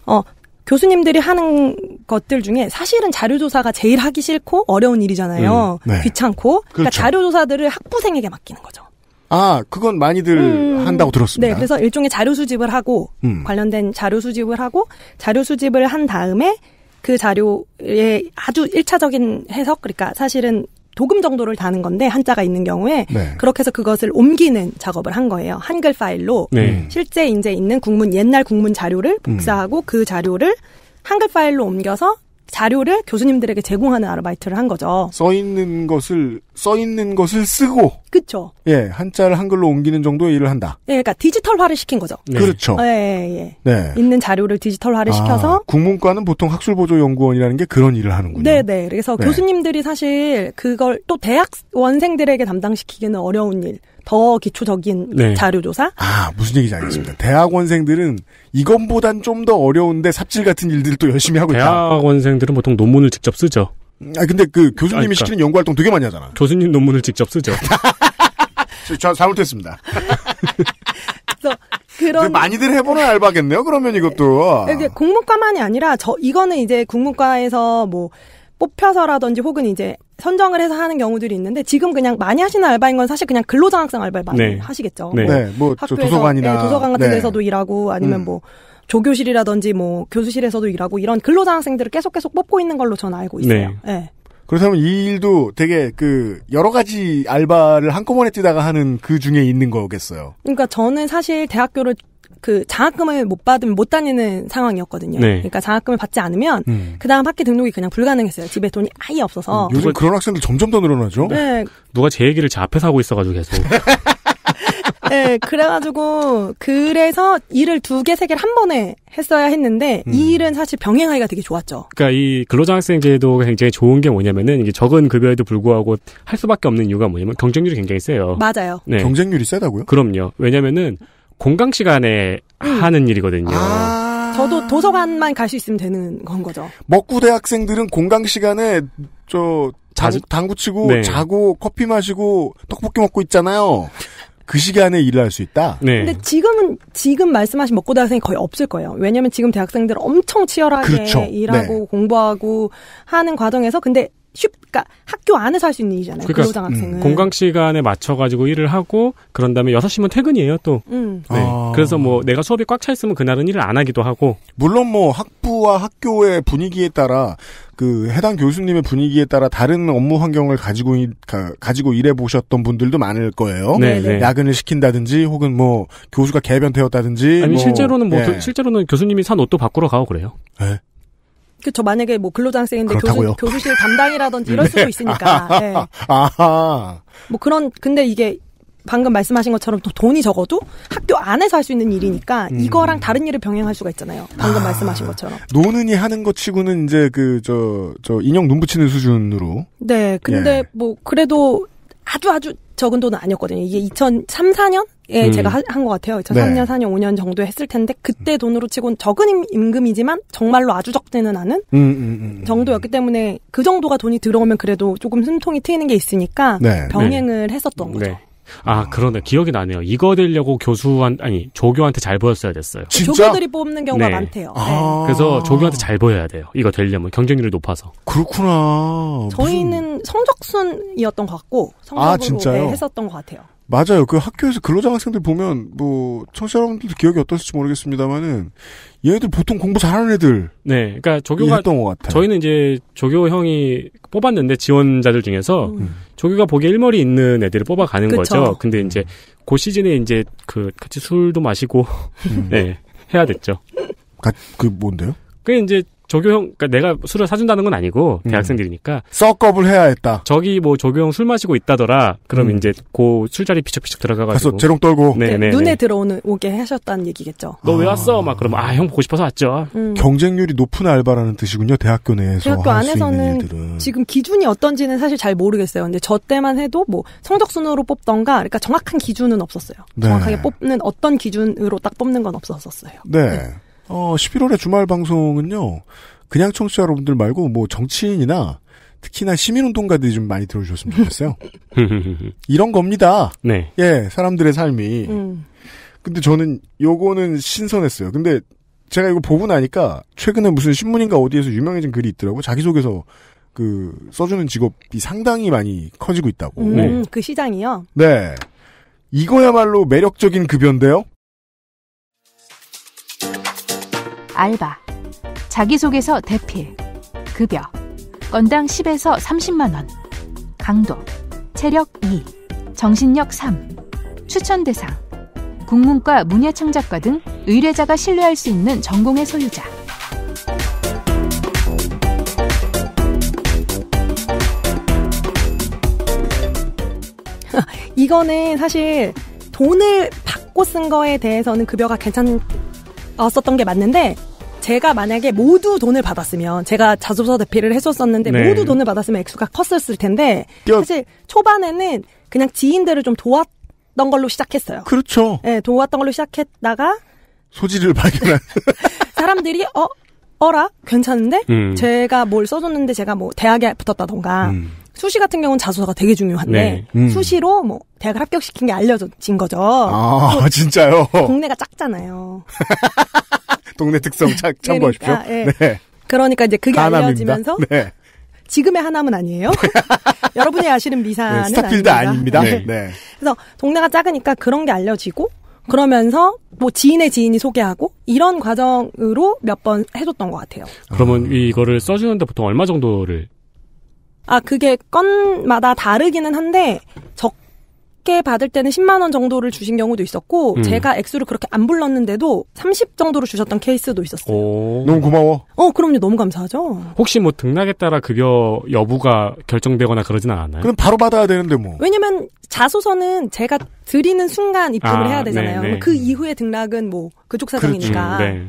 어 교수님들이 하는 것들 중에 사실은 자료조사가 제일 하기 싫고 어려운 일이잖아요. 음, 네. 귀찮고. 그러니까 그렇죠. 그러니까 자료조사들을 학부생에게 맡기는 거죠. 아, 그건 많이들 음, 한다고 들었습니다. 네, 그래서 일종의 자료 수집을 하고 음. 관련된 자료 수집을 하고 자료 수집을 한 다음에 그 자료의 아주 1차적인 해석, 그러니까 사실은 도금 정도를 다는 건데 한자가 있는 경우에 네. 그렇게 해서 그것을 옮기는 작업을 한 거예요. 한글 파일로 네. 실제 이제 있는 국문 옛날 국문 자료를 음. 복사하고 음. 그 자료를 한글 파일로 옮겨서 자료를 교수님들에게 제공하는 아르바이트를 한 거죠. 써 있는 것을 써 있는 것을 쓰고 그렇죠. 예, 한자를 한글로 옮기는 정도의 일을 한다. 예, 그러니까 디지털화를 시킨 거죠. 네. 그렇죠. 예, 예, 예, 네. 있는 자료를 디지털화를 아, 시켜서 국문과는 보통 학술보조연구원이라는 게 그런 일을 하는군요. 네, 네. 그래서 네. 교수님들이 사실 그걸 또 대학원생들에게 담당시키기는 어려운 일. 더 기초적인 네. 자료조사. 아, 무슨 얘기인지 알겠습니다. 대학원생들은 이건보단 좀 더 어려운데 삽질 같은 일들도 열심히 하고 있다. 대학원생들은 보통 논문을 직접 쓰죠. 아, 근데 그 교수님이 그러니까. 시키는 연구 활동 되게 많이 하잖아. 교수님 논문을 직접 쓰죠. (laughs) 저 잘못했습니다. (laughs) 그래그 많이들 해보는 네. 알바겠네요. 그러면 이것도 공무과만이 네, 아니라 저 이거는 이제 국무과에서뭐 뽑혀서라든지 혹은 이제 선정을 해서 하는 경우들이 있는데 지금 그냥 많이 하시는 알바인 건 사실 그냥 근로장학생 알바를 많이 네. 하시겠죠. 네, 네. 뭐 학교에서 도서관이나 네, 도서관 같은 네. 데서도 일하고 아니면 음. 뭐 조교실이라든지 뭐 교수실에서도 일하고 이런 근로장학생들을 계속 계속 뽑고 있는 걸로 전 알고 있어요. 네. 네. 그렇다면 이 일도 되게 그 여러 가지 알바를 한꺼번에 뛰다가 하는 그 중에 있는 거겠어요. 그러니까 저는 사실 대학교를 그 장학금을 못 받으면 못 다니는 상황이었거든요. 네. 그러니까 장학금을 받지 않으면 음. 그 다음 학기 등록이 그냥 불가능했어요. 집에 돈이 아예 없어서. 음, 요즘 그런 학생들 점점 더 늘어나죠. 네. 누가 제 얘기를 제 앞에서 하고 있어가지고 계속. (laughs) 네, 그래가지고 그래서 일을 두개세 개를 한 번에 했어야 했는데 음. 이 일은 사실 병행하기가 되게 좋았죠. 그러니까 이 근로장학생 제도가 굉장히 좋은 게 뭐냐면은 이게 적은 급여에도 불구하고 할 수밖에 없는 이유가 뭐냐면 경쟁률이 굉장히 세요. 맞아요. 네. 경쟁률이 세다고요? 그럼요. 왜냐면은 공강 시간에 음. 하는 일이거든요. 아~ 저도 도서관만 갈 수 있으면 되는 건 거죠. 먹구대 학생들은 공강 시간에 저 자구, 당구 치고 네. 자고 커피 마시고 떡볶이 먹고 있잖아요. 그 시간에 일을 할 수 있다. 네. 근데 지금은 지금 말씀하신 먹고 대학생이 거의 없을 거예요. 왜냐하면 지금 대학생들은 엄청 치열하게 그렇죠. 일하고 네. 공부하고 하는 과정에서 근데 쉽, 그니까 학교 안에서 할 수 있는 일이잖아요. 그러니까 근로학생은 음. 공강 시간에 맞춰가지고 일을 하고 그런 다음에 6시면 퇴근이에요 또. 음. 네. 아. 그래서 뭐 내가 수업이 꽉 차 있으면 그날은 일을 안 하기도 하고. 물론 뭐 학부와 학교의 분위기에 따라 그 해당 교수님의 분위기에 따라 다른 업무 환경을 가지고 이, 가, 가 지고 일해 보셨던 분들도 많을 거예요. 네네. 네, 네. 네. 야근을 시킨다든지 혹은 뭐 교수가 개변되었다든지. 아니 뭐, 실제로는 뭐 그 예. 도, 실제로는 교수님이 산 옷도 바꾸러 가고 그래요. 네. 그렇죠. 만약에 뭐근로장 학생인데 교수, 교수, 실 (laughs) 담당이라든지 이럴 네. 수도 있으니까. 네. 아하. 뭐 그런 근데 이게 방금 말씀하신 것처럼 또 돈이 적어도 학교 안에서 할 수 있는 일이니까 음. 이거랑 다른 일을 병행할 수가 있잖아요. 방금 아. 말씀하신 것처럼. 노는이 하는 것 치고는 이제 그, 저, 저 인형 눈 붙이는 수준으로. 네. 근데 예. 뭐 그래도 아주 아주 적은 돈은 아니었거든요. 이게 2003, 4년? 에 음. 제가 한 것 같아요. 2003년, 네. 4년, 5년 정도 했을 텐데 그때 돈으로 치곤 적은 임금이지만 정말로 아주 적지는 않은 음 음, 음, 음, 정도였기 때문에 그 정도가 돈이 들어오면 그래도 조금 숨통이 트이는 게 있으니까 네. 병행을 했었던 네. 거죠. 아, 음. 그러네. 기억이 나네요. 이거 되려고 교수한, 아니, 조교한테 잘 보였어야 됐어요. 진짜? 조교들이 뽑는 경우가 네. 많대요. 아. 네. 그래서 조교한테 잘 보여야 돼요. 이거 되려면 경쟁률이 높아서. 그렇구나. 저희는 무슨... 성적순이었던 것 같고, 성적으로 아, 네, 했었던 것 같아요. 맞아요. 그 학교에서 근로장 학생들 보면 뭐 청취자 여러분들도 기억이 어떨지 모르겠습니다만은 얘네들 보통 공부 잘하는 애들. 네, 그러니까 조교가 했던 것 같아요. 저희는 이제 조교 형이 뽑았는데 지원자들 중에서 음. 음. 조교가 보기에 일머리 있는 애들을 뽑아가는 그쵸. 거죠. 근데 이제 그 시즌에 이제 그 같이 술도 마시고 음. (laughs) 네 해야 됐죠. 가, 그 뭔데요? 그 이제 조교형, 그러니까 내가 술을 사준다는 건 아니고 음. 대학생들이니까 썩업을 해야 했다. 저기 뭐 조교형 술 마시고 있다더라. 그럼 음. 이제 고 술자리 피척피척 들어가가지고 가서 재롱 떨고 네, 네, 네, 눈에 들어오는 오게 하셨다는 얘기겠죠. 너 왜 왔어? 막 그러면 아 형 보고 싶어서 왔죠. 음. 경쟁률이 높은 알바라는 뜻이군요. 대학교 내에서 대학교 할 안에서는 일들은. 지금 기준이 어떤지는 사실 잘 모르겠어요. 근데 저 때만 해도 뭐 성적 순으로 뽑던가, 그러니까 정확한 기준은 없었어요. 네. 정확하게 뽑는 어떤 기준으로 딱 뽑는 건 없었었어요. 네. 네. 어, 11월의 주말 방송은요, 그냥 청취자 여러분들 말고, 뭐, 정치인이나, 특히나 시민운동가들이 좀 많이 들어주셨으면 좋겠어요. (laughs) 이런 겁니다. 네. 예, 사람들의 삶이. 음. 근데 저는 요거는 신선했어요. 근데 제가 이거 보고 나니까 최근에 무슨 신문인가 어디에서 유명해진 글이 있더라고. 자기소개서 그 써주는 직업이 상당히 많이 커지고 있다고. 음, 그 시장이요? 네. 이거야말로 매력적인 급여인데요. 알바, 자기소개서 대필, 급여, 건당 10에서 30만원, 강도, 체력 2, 정신력 3, 추천 대상, 국문과 문예창작과 등 의뢰자가 신뢰할 수 있는 전공의 소유자. (laughs) 이거는 사실 돈을 받고 쓴 거에 대해서는 급여가 괜찮았었던 게 맞는데 제가 만약에 모두 돈을 받았으면 제가 자소서 대필을 했었었는데 네. 모두 돈을 받았으면 액수가 컸었을 텐데 여... 사실 초반에는 그냥 지인들을 좀 도왔던 걸로 시작했어요. 그렇죠. 네, 도왔던 걸로 시작했다가 소지를 발견한 (laughs) 사람들이 어 어라 괜찮은데 음. 제가 뭘 써줬는데 제가 뭐 대학에 붙었다던가 음. 수시 같은 경우는 자소서가 되게 중요한데 네. 음. 수시로 뭐 대학을 합격시킨 게 알려진 거죠. 아 (laughs) 진짜요? 동네가 작잖아요. (laughs) 동네 특성 참, 그러니까, 참고하십시오. 그러니까, 예. 네. 그러니까 이제 그게 가남입니다. 알려지면서 네. 지금의 하남은 아니에요. (laughs) 여러분이 아시는 미사는 네, 스타필드 아닙니다. 아닙니다. 네. 네. 그래서 동네가 작으니까 그런 게 알려지고 그러면서 뭐 지인의 지인이 소개하고 이런 과정으로 몇 번 해줬던 것 같아요. 그러면 이거를 써주는데 보통 얼마 정도를? 아 그게 건마다 다르기는 한데 적 그게 받을 때는 10만 원 정도를 주신 경우도 있었고 음. 제가 액수를 그렇게 안 불렀는데도 30 정도로 주셨던 케이스도 있었어요. 오. 너무 고마워. 어, 그럼요. 너무 감사하죠. 혹시 뭐 등락에 따라 급여 여부가 결정되거나 그러진 않았나요? 그럼 바로 받아야 되는데 뭐. 왜냐면 자소서는 제가 드리는 순간 입금을 아, 해야 되잖아요. 네네. 네. 그 이후에 등락은 뭐 그쪽 그렇죠. 사정이니까. 그렇죠. 네.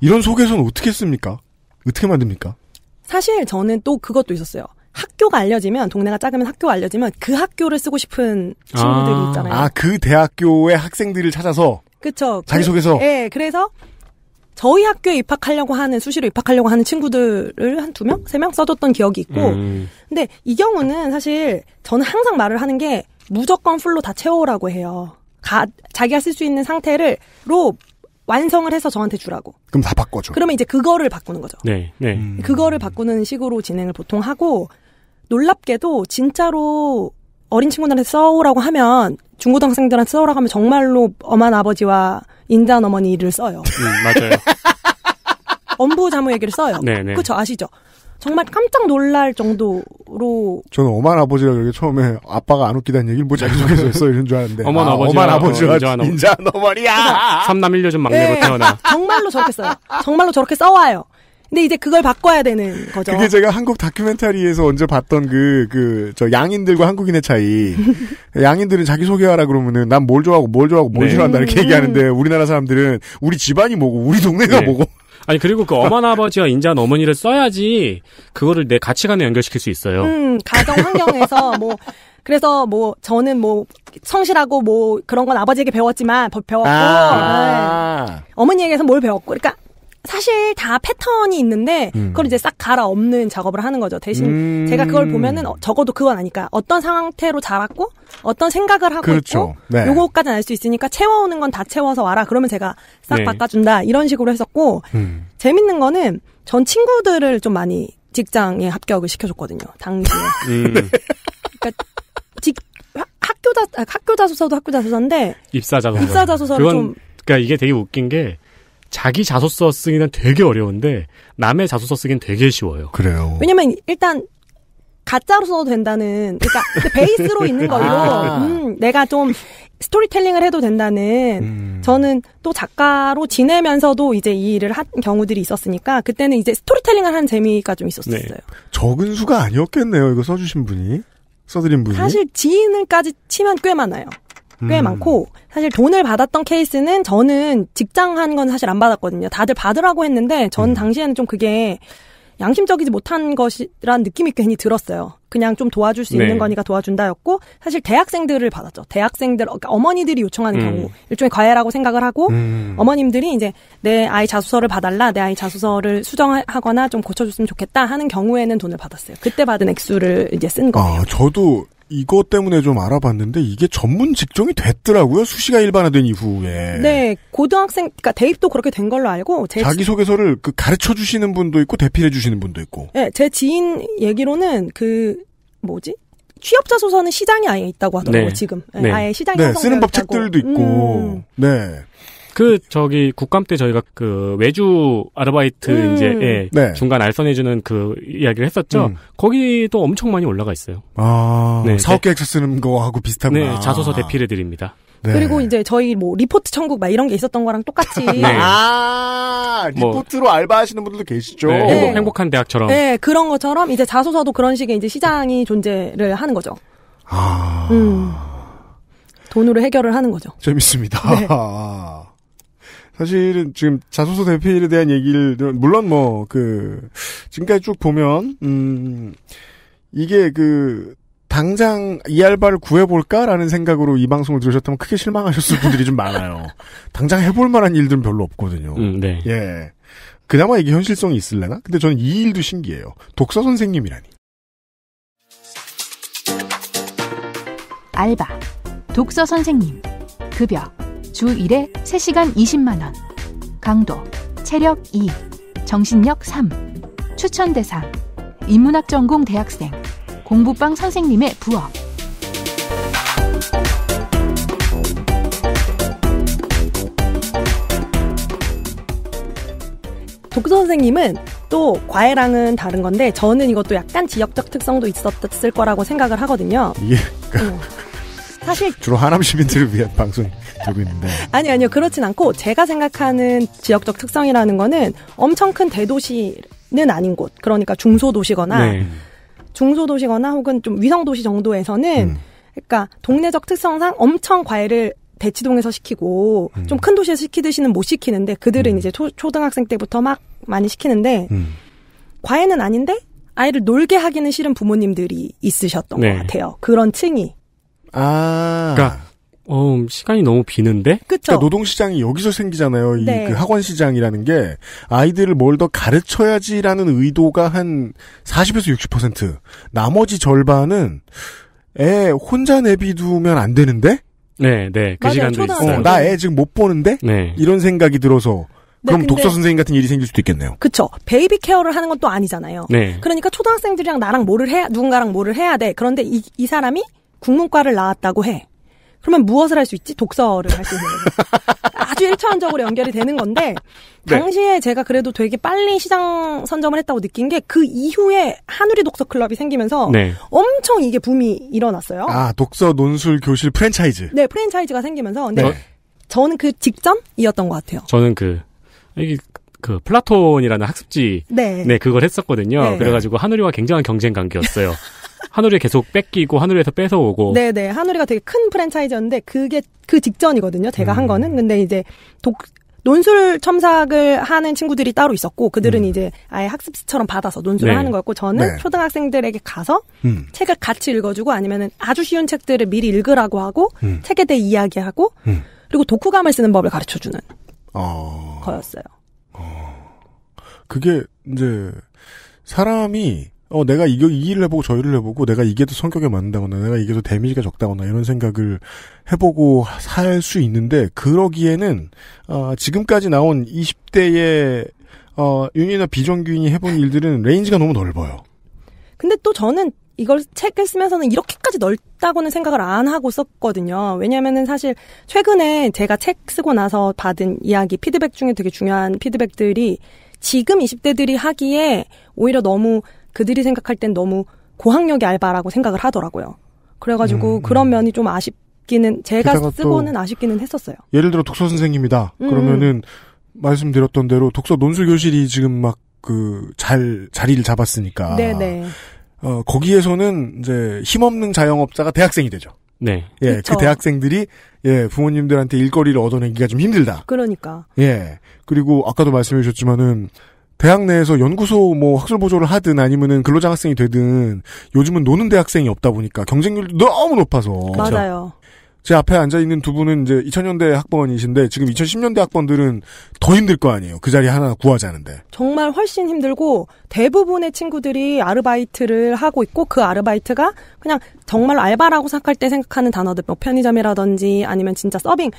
이런 소개서는 어떻게 씁니까? 어떻게 만듭니까? 사실 저는 또 그것도 있었어요. 학교가 알려지면 동네가 작으면 학교가 알려지면 그 학교를 쓰고 싶은 친구들이 아. 있잖아요. 아그 대학교의 학생들을 찾아서 그쵸 자기 소개서. 그, 예, 그래서 저희 학교에 입학하려고 하는 수시로 입학하려고 하는 친구들을 한 두 명, 세 명 써줬던 기억이 있고, 음. 근데 이 경우는 사실 저는 항상 말을 하는 게 무조건 풀로 다 채워오라고 해요. 가, 자기가 쓸 수 있는 상태를로 완성을 해서 저한테 주라고. 그럼 다 바꿔줘. 그러면 이제 그거를 바꾸는 거죠. 네, 네. 음. 그거를 바꾸는 식으로 진행을 보통 하고 놀랍게도 진짜로 어린 친구들한테 써오라고 하면 중고등학생들한테 써오라고 하면 정말로 엄한 아버지와 인자한 어머니를 써요. 음, 맞아요. (laughs) 엄부 자무 얘기를 써요. 네네. 네. 그쵸 아시죠? 정말 깜짝 놀랄 정도로. 저는 엄한 아버지가 여기 처음에 아빠가 안 웃기다는 얘기를 뭐 자기 소개서 했어 네. 이런 줄 알았는데. 엄한 아, 아버지. 엄 그 아버지와 인자한, 인자한 어머니야! 삼남 일녀 좀 막내로 네. 태어나. 정말로 저렇게 써요. 정말로 저렇게 써와요. 근데 이제 그걸 바꿔야 되는 거죠. 그게 제가 한국 다큐멘터리에서 언제 봤던 그, 그, 저 양인들과 한국인의 차이. (laughs) 양인들은 자기소개하라 그러면은 난 뭘 좋아하고 뭘 좋아하고 뭘 네. 싫어한다 이렇게 얘기하는데 음. 우리나라 사람들은 우리 집안이 뭐고 우리 동네가 네. 뭐고. 아니 그리고 그 엄한 아버지와 인자한 어머니를 써야지 그거를 내 가치관에 연결시킬 수 있어요. 음, 가정 환경에서 뭐 그래서 뭐 저는 뭐 성실하고 뭐 그런 건 아버지에게 배웠지만 배웠고 아~ 네. 어머니에게서 뭘 배웠고 그러니까 사실 다 패턴이 있는데 음. 그걸 이제 싹 갈아엎는 작업을 하는 거죠. 대신 음. 제가 그걸 보면은 어, 적어도 그건 아니까 어떤 상태로 자랐고 어떤 생각을 하고 그렇죠. 있고 네. 요거까지는 알 수 있으니까 채워오는 건 다 채워서 와라. 그러면 제가 싹 네. 바꿔준다 이런 식으로 했었고 음. 재밌는 거는 전 친구들을 좀 많이 직장에 합격을 시켜줬거든요. 당시에. (laughs) 음. 그러니까 직 학교 자 학교 아, 자소서도 학교 자소서인데 입사 자소서 입사 자소서를 좀 그러니까 이게 되게 웃긴 게 자기 자소서 쓰기는 되게 어려운데 남의 자소서 쓰기는 되게 쉬워요. 그래요. 왜냐면 일단 가짜로 써도 된다는 그러니까 베이스로 있는 아. 걸로 아. 음, 내가 좀 스토리텔링을 해도 된다는 음. 저는 또 작가로 지내면서도 이제 이 일을 한 경우들이 있었으니까 그때는 이제 스토리텔링을 한 재미가 좀 있었어요. 네. 적은 수가 아니었겠네요. 이거 써주신 분이 써드린 분이 사실 지인을까지 치면 꽤 많아요. 꽤 음. 많고 사실 돈을 받았던 케이스는 저는 직장한 건 사실 안 받았거든요. 다들 받으라고 했는데 전 음. 당시에는 좀 그게 양심적이지 못한 것이란 느낌이 괜히 들었어요. 그냥 좀 도와줄 수 네. 있는 거니까 도와준다였고 사실 대학생들을 받았죠. 대학생들 어, 그러니까 어머니들이 요청하는 음. 경우 일종의 과외라고 생각을 하고 음. 어머님들이 이제 내 아이 자소서를 봐달라, 내 아이 자소서를 수정하거나 좀 고쳐줬으면 좋겠다 하는 경우에는 돈을 받았어요. 그때 받은 액수를 이제 쓴 아, 거예요. 아, 저도 이것 때문에 좀 알아봤는데 이게 전문 직종이 됐더라고요. 수시가 일반화된 이후에. 네, 고등학생 그러니까 대입도 그렇게 된 걸로 알고 제 자기 소개서를 그 가르쳐 주시는 분도 있고 대필해 주시는 분도 있고. 네, 제 지인 얘기로는 그 뭐지? 취업자 소서는 시장이 아예 있다고 하더라고요, 네. 지금. 네. 네. 아예 시장이 네, 쓰는 법 있다고. 책들도 있고. 음. 네. 그 저기 국감 때 저희가 그 외주 아르바이트 음. 이제 예, 네. 중간 알선해주는 그 이야기를 했었죠. 음. 거기도 엄청 많이 올라가 있어요. 아 네, 네. 사업 계획서 쓰는 거하고 비슷한구나. 네, 자소서 대필해 드립니다. 네. 그리고 이제 저희 뭐 리포트 천국 막 이런 게 있었던 거랑 똑같이 (laughs) 네. 아 뭐 리포트로 뭐, 알바하시는 분들도 계시죠. 네, 행복, 행복한 대학처럼. 네 그런 것처럼 이제 자소서도 그런 식의 이제 시장이 존재를 하는 거죠. 아 음, 돈으로 해결을 하는 거죠. 재밌습니다. 네. (laughs) 사실은 지금 자소서 대필에 대한 얘기를 물론 뭐그 지금까지 쭉 보면 음 이게 그 당장 이 알바를 구해볼까라는 생각으로 이 방송을 들으셨다면 크게 실망하셨을 (laughs) 분들이 좀 많아요. 당장 해볼 만한 일들은 별로 없거든요. 음, 네. 예. 그나마 이게 현실성이 있을려나 근데 저는 이 일도 신기해요. 독서 선생님이라니. 알바, 독서 선생님, 급여. 주 1회 3시간 20만원. 강도, 체력 2, 정신력 3. 추천 대상, 인문학 전공 대학생, 공부방 선생님의 부업. 독서 선생님은 또 과외랑은 다른 건데 저는 이것도 약간 지역적 특성도 있었을 거라고 생각을 하거든요. 예. 그러니까 음. 사실 주로 하남 시민들을 위한 방송 들고 있는데. (laughs) 아니, 아니요. 그렇진 않고 제가 생각하는 지역적 특성이라는 거는 엄청 큰 대도시는 아닌 곳. 그러니까 중소도시거나 네. 중소도시거나 혹은 좀 위성도시 정도에서는 음. 그러니까 동네적 특성상 엄청 과외를 대치동에서 시키고 음. 좀큰 도시에서 시키듯이는 못 시키는데 그들은 음. 이제 초, 초등학생 때부터 막 많이 시키는데 음. 과외는 아닌데 아이를 놀게 하기는 싫은 부모님들이 있으셨던 네. 것 같아요. 그런 층이. 아. 그러니까 어, 시간이 너무 비는데? 그쵸. 그러니까 노동시장이 여기서 생기잖아요. 네. 이그 학원시장이라는 게 아이들을 뭘 더 가르쳐야지라는 의도가 한 40에서 60%. 나머지 절반은 애 혼자 내비두면 안 되는데? 네, 네. 그 시간도 있어요. 어, 나애 지금 못 보는데? 네. 이런 생각이 들어서 네, 그럼 독서 선생님 같은 일이 생길 수도 있겠네요. 그렇죠. 베이비 케어를 하는 건 또 아니잖아요. 네. 그러니까 초등학생들이랑 나랑 뭐를 해야 누군가랑 뭐를 해야 돼. 그런데 이, 이 사람이 국문과를 나왔다고 해. 그러면 무엇을 할 수 있지? 독서를 할 수 있는 거죠. (laughs) 아주 일차원적으로 연결이 되는 건데 네. 당시에 네. 제가 그래도 되게 빨리 시장 선점을 했다고 느낀 게 그 이후에 한우리 독서 클럽이 생기면서 네. 엄청 이게 붐이 일어났어요. 아 독서 논술 교실 프랜차이즈. 네 프랜차이즈가 생기면서 근데 네. 저는 그 직전이었던 것 같아요. 저는 그 이게 그 플라톤이라는 학습지 네, 네 그걸 했었거든요. 네. 그래가지고 한우리와 굉장한 경쟁 관계였어요. (laughs) 한우리 계속 뺏기고 한우리에서 뺏어오고. 네네. 네. 한우리가 되게 큰 프랜차이즈였는데 그게 그 직전이거든요. 제가 음. 한 거는. 근데 이제 독, 논술 첨삭을 하는 친구들이 따로 있었고 그들은 음. 이제 아예 학습지처럼 받아서 논술을 네. 하는 거였고 저는 네. 초등학생들에게 가서 음. 책을 같이 읽어주고 아니면은 아주 쉬운 책들을 미리 읽으라고 하고 음. 책에 대해 이야기하고 음. 그리고 독후감을 쓰는 법을 가르쳐주는 어... 거였어요. 어... 그게 이제 사람이 어, 내가 이거, 이 일을 해보고 저 일을 해보고, 내가 이게 더 성격에 맞는다거나, 내가 이게 더 데미지가 적다거나, 이런 생각을 해보고 살 수 있는데, 그러기에는, 어, 지금까지 나온 20대의, 어, 윤이나 비정규인이 해본 일들은 레인지가 너무 넓어요. 근데 또 저는 이걸 책을 쓰면서는 이렇게까지 넓다고는 생각을 안 하고 썼거든요. 왜냐면은 사실 최근에 제가 책 쓰고 나서 받은 이야기, 피드백 중에 되게 중요한 피드백들이 지금 20대들이 하기에 오히려 너무 그들이 생각할 땐 너무 고학력의 알바라고 생각을 하더라고요. 그래가지고 음, 그런 음. 면이 좀 아쉽기는 제가 쓰고는 아쉽기는 했었어요. 예를 들어 독서 선생님이다. 음. 그러면은 말씀드렸던 대로 독서 논술 교실이 지금 막 그 잘 자리를 잡았으니까. 네네. 어 거기에서는 이제 힘없는 자영업자가 대학생이 되죠. 네. 예, 그 그쵸. 그 대학생들이 예, 부모님들한테 일거리를 얻어내기가 좀 힘들다. 그러니까. 예. 그리고 아까도 말씀해 주셨지만은 대학 내에서 연구소 뭐 학술 보조를 하든 아니면은 근로자 학생이 되든 요즘은 노는 대학생이 없다 보니까 경쟁률도 너무 높아서 맞아요. 그렇죠. 제 앞에 앉아 있는 두 분은 이제 2000년대 학번이신데 지금 2010년대 학번들은 더 힘들 거 아니에요. 그 자리 하나 구하자는데. 정말 훨씬 힘들고 대부분의 친구들이 아르바이트를 하고 있고 그 아르바이트가 그냥 정말 알바라고 생각할 때 생각하는 단어들 뭐 편의점이라든지 아니면 진짜 서빙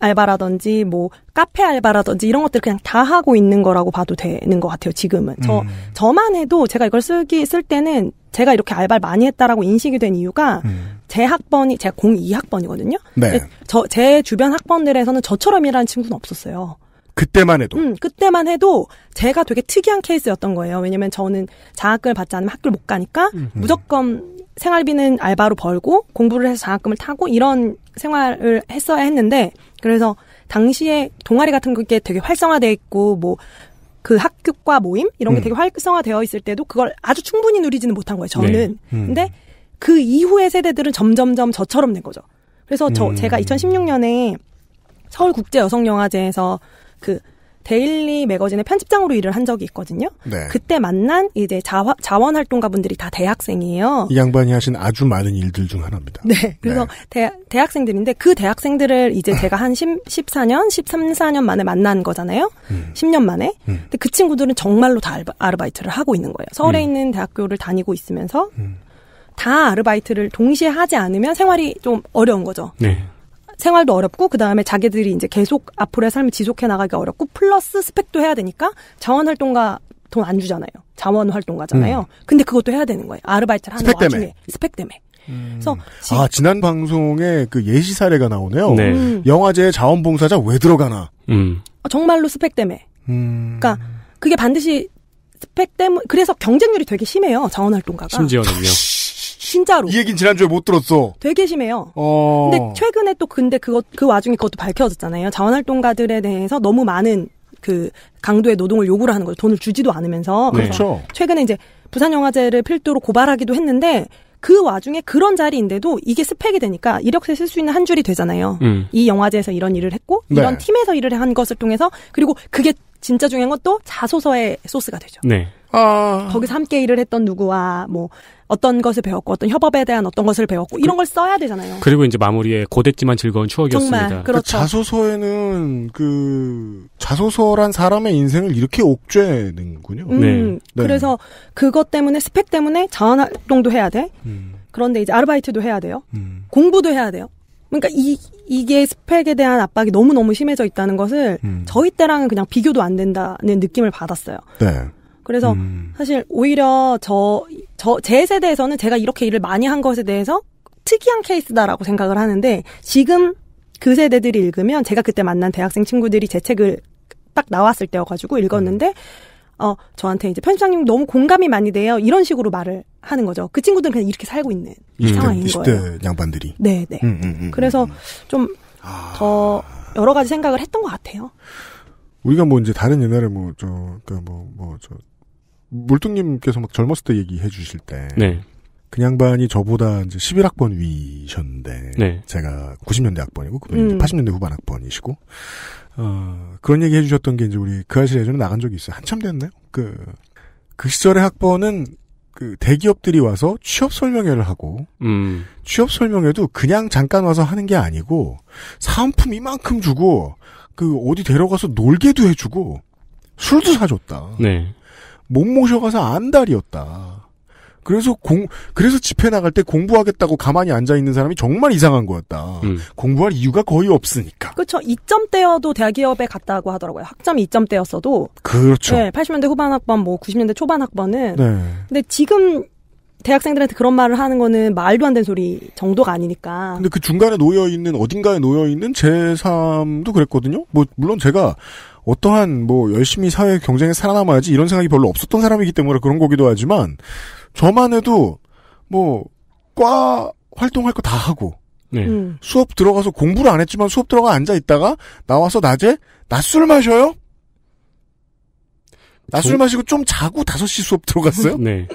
알바라든지 뭐 카페 알바라든지 이런 것들 그냥 다 하고 있는 거라고 봐도 되는 것 같아요. 지금은 저 음. 저만 해도 제가 이걸 쓰기 쓸 때는 제가 이렇게 알바를 많이 했다라고 인식이 된 이유가 음. 제 학번이 제가 02학번이거든요. 네. 저제 주변 학번들에서는 저처럼 이라는 친구는 없었어요. 그때만 해도. 음, 그때만 해도 제가 되게 특이한 케이스였던 거예요. 왜냐면 저는 장학금을 받지 않으면 학교를 못 가니까 음. 무조건 생활비는 알바로 벌고 공부를 해서 장학금을 타고 이런 생활을 했어야 했는데 그래서 당시에 동아리 같은 게 되게 활성화돼 있고 뭐 그 학교과 모임 이런 게 음. 되게 활성화되어 있을 때도 그걸 아주 충분히 누리지는 못한 거예요. 저는. 네. 음. 근데 그 이후의 세대들은 점점점 저처럼 된 거죠. 그래서 저 음. 제가 2016년에 서울 국제 여성 영화제에서 그 데일리 매거진의 편집장으로 일을 한 적이 있거든요. 네. 그때 만난 이제 자화, 자원 활동가분들이 다 대학생이에요. 이 양반이 하신 아주 많은 일들 중 하나입니다. 네. 그래서 네. 대, 학생들인데그 대학생들을 이제 제가 한 10, 14년, 13, 14년 만에 만난 거잖아요. 음. 10년 만에. 음. 근데 그 친구들은 정말로 다 아르바, 이트를 하고 있는 거예요. 서울에 음. 있는 대학교를 다니고 있으면서 음. 다 아르바이트를 동시에 하지 않으면 생활이 좀 어려운 거죠. 네. 생활도 어렵고 그다음에 자기들이 이제 계속 앞으로의 삶을 지속해 나가기 어렵고 플러스 스펙도 해야 되니까 자원 활동가 돈 안 주잖아요. 자원 활동가잖아요. 음. 근데 그것도 해야 되는 거예요. 아르바이트를 하는 스펙 와중에 스펙 때문에. 음. 그래서 지... 아 지난 방송에 그 예시 사례가 나오네요. 네. 음. 영화제 자원봉사자 왜 들어가나? 음. 아, 정말로 스펙 때문에. 음. 그러니까 그게 반드시 스펙 때문에 그래서 경쟁률이 되게 심해요. 자원활동가가. 심지어는요. 아, 진짜로. 이 얘기는 지난주에 못 들었어. 되게 심해요. 어. 근데 최근에 또 근데 그것, 그 와중에 그것도 밝혀졌잖아요. 자원활동가들에 대해서 너무 많은 그 강도의 노동을 요구를 하는 거죠. 돈을 주지도 않으면서. 네. 그렇죠. 최근에 이제 부산영화제를 필두로 고발하기도 했는데 그 와중에 그런 자리인데도 이게 스펙이 되니까 이력서에 쓸 수 있는 한 줄이 되잖아요. 음. 이 영화제에서 이런 일을 했고 네. 이런 팀에서 일을 한 것을 통해서 그리고 그게 진짜 중요한 것도 자소서의 소스가 되죠. 네. 아... 거기서 함께 일을 했던 누구와 뭐 어떤 것을 배웠고 어떤 협업에 대한 어떤 것을 배웠고 이런 걸 써야 되잖아요. 그리고 이제 마무리에 고됐지만 즐거운 추억이었습니다. 정말 그 그렇죠. 그 자소서에는 그 자소서란 사람의 인생을 이렇게 옥죄는군요. 음, 네. 네. 그래서 그것 때문에 스펙 때문에 자원 활동도 해야 돼. 음. 그런데 이제 아르바이트도 해야 돼요. 음. 공부도 해야 돼요. 그러니까 이 이게 스펙에 대한 압박이 너무 너무 심해져 있다는 것을 음. 저희 때랑은 그냥 비교도 안 된다는 느낌을 받았어요. 네. 그래서 음. 사실 오히려 저, 저, 제 세대에서는 제가 이렇게 일을 많이 한 것에 대해서 특이한 케이스다라고 생각을 하는데 지금 그 세대들이 읽으면 제가 그때 만난 대학생 친구들이 제 책을 딱 나왔을 때여가지고 읽었는데 음. 어, 저한테 이제 편집장님 너무 공감이 많이 돼요. 이런 식으로 말을 하는 거죠. 그 친구들은 그냥 이렇게 살고 있는 음, 상황인 20대 그러니까 거예요. 양반들이. 네, 네. 음, 음, 음 그래서 음, 좀더 아... 여러 가지 생각을 했던 것 같아요. 우리가 뭐 이제 다른 옛날에 뭐저 그러니까 뭐뭐저 물뚱님께서 막 젊었을 때 얘기해 주실 때. 네. 그냥반이 저보다 이제 11학번 위셨는데. 네. 제가 90년대 학번이고, 그분이 음. 80년대 후반 학번이시고. 어, 그런 얘기 해 주셨던 게 이제 우리 그 아실 예전에 나간 적이 있어요. 한참 됐나요? 그, 그 시절의 학번은 그 대기업들이 와서 취업 설명회를 하고 음. 취업 설명회도 그냥 잠깐 와서 하는 게 아니고 사은품 이만큼 주고 그 어디 데려가서 놀게도 해주고 술도 사줬다. 네. 못 모셔가서 안달이었다. 그래서 공 그래서 집회 나갈 때 공부하겠다고 가만히 앉아 있는 사람이 정말 이상한 거였다. 음. 공부할 이유가 거의 없으니까. 그렇죠. 2점대여도 대기업에 갔다고 하더라고요. 학점이 2점대였어도. 그렇죠. 네, 80년대 후반 학번 뭐 90년대 초반 학번은 네. 근데 지금 대학생들한테 그런 말을 하는 거는 말도 안 되는 소리 정도가 아니니까. 근데 그 중간에 놓여 있는 어딘가에 놓여 있는 제 삶도 그랬거든요. 뭐 물론 제가 어떠한 뭐 열심히 사회 경쟁에 살아남아야지 이런 생각이 별로 없었던 사람이기 때문에 그런 거기도 하지만 저만 해도 뭐과 활동할 거 다 하고 네. 음. 수업 들어가서 공부를 안 했지만 수업 들어가 앉아 있다가 나와서 낮에 낮술 마셔요? 낮술 저... 마시고 좀 자고 5시 수업 들어갔어요? 네.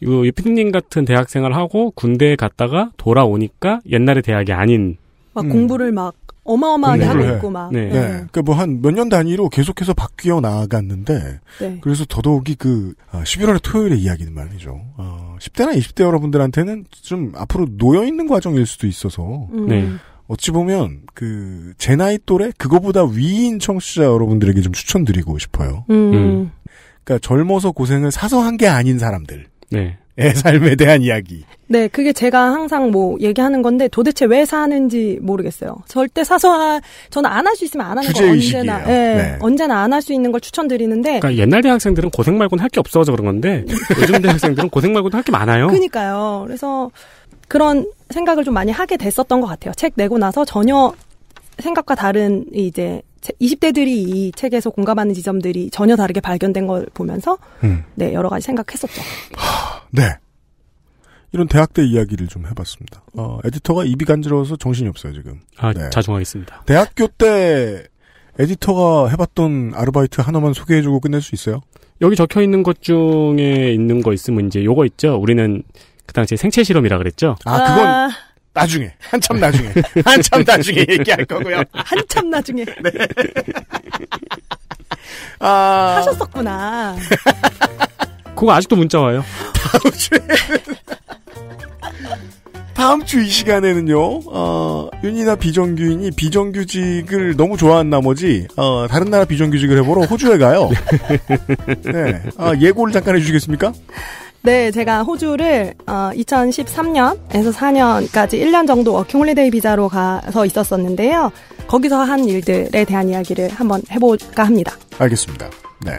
이거 피디님 같은 대학 생활 하고 군대 에 갔다가 돌아오니까 옛날의 대학이 아닌 막 음. 공부를 막 어마어마하게 네. 하고 네. 있고 막. 네. 네. 네. 그 뭐 한 몇년 그러니까 단위로 계속해서 바뀌어 나아갔는데 네. 그래서 더더욱이 그1 1월 아, 토요일의 이야기는 말이죠. 어, 10대나 20대 여러분들한테는 좀 앞으로 놓여 있는 과정일 수도 있어서 음. 네. 어찌 보면 그제 나이 또래 그거보다 위인 청취자 여러분들에게 좀 추천드리고 싶어요. 음. 음. 그러니까 젊어서 고생을 사서 한 게 아닌 사람들. 네. 애 삶에 대한 이야기. 네, 그게 제가 항상 뭐 얘기하는 건데 도대체 왜 사는지 모르겠어요. 절대 사서 하, 아, 저는 안 할 수 있으면 안 하는 거 언제나, 예, 네. 언제나 안 할 수 있는 걸 추천드리는데. 그러니까 옛날 대학생들은 고생 말고는 할 게 없어서 그런 건데 (laughs) 요즘 대학생들은 고생 말고도 할 게 많아요. 그러니까요. 그래서 그런 생각을 좀 많이 하게 됐었던 것 같아요. 책 내고 나서 전혀 생각과 다른 이제 20대들이 이 책에서 공감하는 지점들이 전혀 다르게 발견된 걸 보면서 음. 네 여러 가지 생각했었죠. 하, 네. 이런 대학 때 이야기를 좀 해봤습니다. 어, 에디터가 입이 간지러워서 정신이 없어요 지금. 아 네. 자중하겠습니다. 대학교 때 에디터가 해봤던 아르바이트 하나만 소개해주고 끝낼 수 있어요? 여기 적혀 있는 것 중에 있는 거 있으면 이제 요거 있죠. 우리는 그 당시에 생체 실험이라 그랬죠. 아 그건 아. 나중에 한참 나중에 (laughs) 한참 나중에 얘기할 거고요. 한참 나중에. (laughs) 네. 아... 하셨었구나. 그거 아직도 문자 와요. 다음 주에 다음 주 이 시간에는요. 어, 윤이나 비정규인이 비정규직을 너무 좋아한 나머지 어, 다른 나라 비정규직을 해보러 호주에 가요. (laughs) 네. 아, 예고를 잠깐 해주시겠습니까? 네, 제가 호주를 어, 2013년에서 4년까지 1년 정도 워킹홀리데이 비자로 가서 있었었는데요. 거기서 한 일들에 대한 이야기를 한번 해볼까 합니다. 알겠습니다. 네.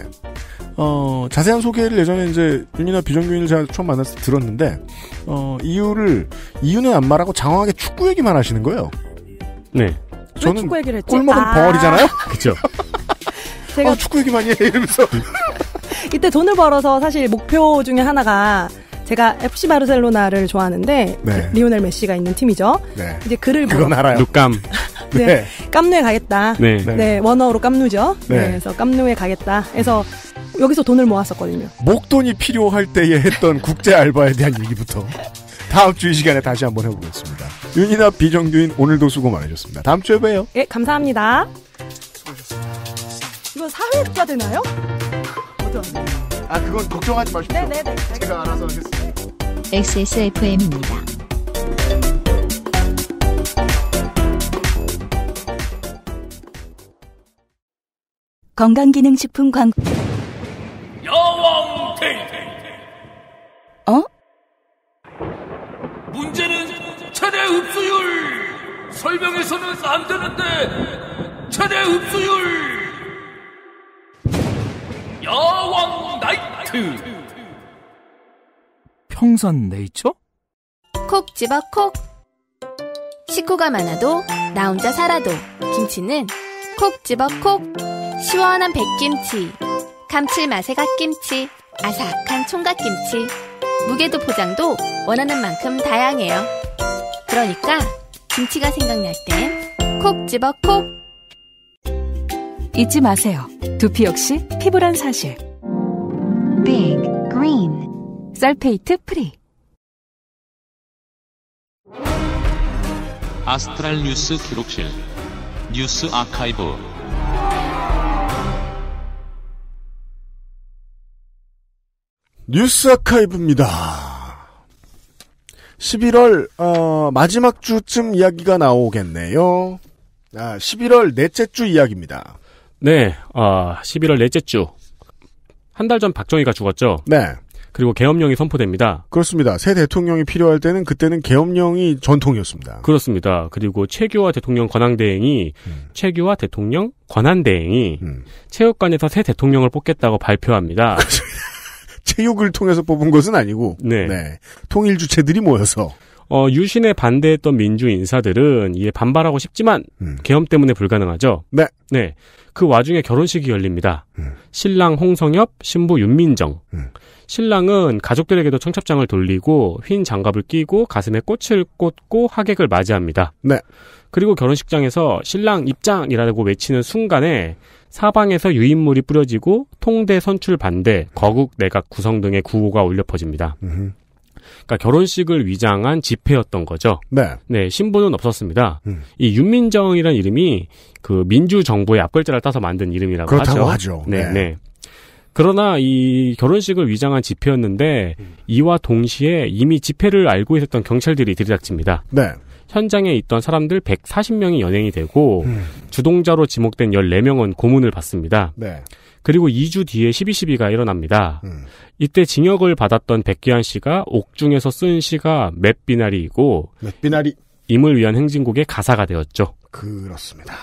어, 자세한 소개를 예전에 이제 윤이나 비정규인을 제가 처음 만났을 때 들었는데, 어, 이유를, 이유는 안 말하고 장황하게 축구 얘기만 하시는 거예요. 네. 저는 축구 얘기를 했죠? 골 먹은 아~ 벙어리잖아요? (laughs) 그쵸. 제가 어, 축구 얘기만 해 이러면서 (laughs) 이때 돈을 벌어서 사실 목표 중에 하나가 제가 FC 바르셀로나를 좋아하는데 네. 리오넬 메시가 있는 팀이죠. 네. 이제 글을 그건 벌어... 알아요. 누감. (laughs) 네. 네. 깜누에 가겠다. 네. 네. 네 원어로 깜누죠. 네. 그래서 깜누에 가겠다. 그래서 여기서 돈을 모았었거든요. 목돈이 필요할 때에 했던 국제 알바에 대한 얘기부터 다음 주 이 시간에 다시 한번 해보겠습니다. 윤이나 비정규인 오늘도 수고 많으셨습니다. 다음 주에 봬요. 예, 감사합니다. 이거 사회가 되나요? 아, 아 그건 걱정하지 마십시오. 네네네. 네, 네. 제가 알아서 하겠습니다. XSFM입니다. 건강기능식품 광 여왕 테이테 어? 문제는 최대 흡수율 설명해서는 안 되는데 최대 흡수율 2 평산 네이처? 콕 집어 콕 식구가 많아도 나 혼자 살아도 김치는 콕 집어 콕 시원한 백김치 감칠맛의 갓김치 아삭한 총각김치 무게도 포장도 원하는 만큼 다양해요 그러니까 김치가 생각날 땐 콕 집어 콕 잊지 마세요 두피 역시 피부란 사실 Big Green 설페이트 프리 아스트랄 뉴스 기록실 뉴스 아카이브 뉴스 아카이브입니다. 11월 어, 마지막 주쯤 이야기가 나오겠네요. 아, 11월 넷째 주 이야기입니다. 네, 아, 11월 넷째 주 한달전 박정희가 죽었죠. 네. 그리고 계엄령이 선포됩니다. 그렇습니다. 새 대통령이 필요할 때는 그때는 계엄령이 전통이었습니다. 그렇습니다. 그리고 최규화 대통령 권한대행이 음. 최규화 대통령 권한대행이 음. 체육관에서 새 대통령을 뽑겠다고 발표합니다. (laughs) 체육을 통해서 뽑은 것은 아니고 네. 네. 통일 주체들이 모여서 어, 유신에 반대했던 민주 인사들은 이에 반발하고 싶지만 음. 계엄 때문에 불가능하죠. 네. 네. 그 와중에 결혼식이 열립니다. 음. 신랑 홍성엽, 신부 윤민정. 음. 신랑은 가족들에게도 청첩장을 돌리고 흰 장갑을 끼고 가슴에 꽃을 꽂고 하객을 맞이합니다. 네. 그리고 결혼식장에서 신랑 입장이라고 외치는 순간에 사방에서 유인물이 뿌려지고 통대 선출 반대, 거국 내각 구성 등의 구호가 울려 퍼집니다. 음. 그러니까 결혼식을 위장한 집회였던 거죠. 네. 네, 신분은 없었습니다. 음. 이 윤민정이라는 이름이 그 민주 정부의 앞글자를 따서 만든 이름이라고 그렇다고 하죠. 하죠. 네, 네. 네. 그러나 이 결혼식을 위장한 집회였는데 음. 이와 동시에 이미 집회를 알고 있었던 경찰들이 들이닥칩니다. 네. 현장에 있던 사람들 140명이 연행이 되고 음. 주동자로 지목된 14명은 고문을 받습니다. 네. 그리고 2주 뒤에 12.12가 일어납니다. 음. 이때 징역을 받았던 백기환 씨가 옥중에서 쓴 시가 맵비나리이고 맷비나리 임을 위한 행진곡의 가사가 되었죠. 그렇습니다.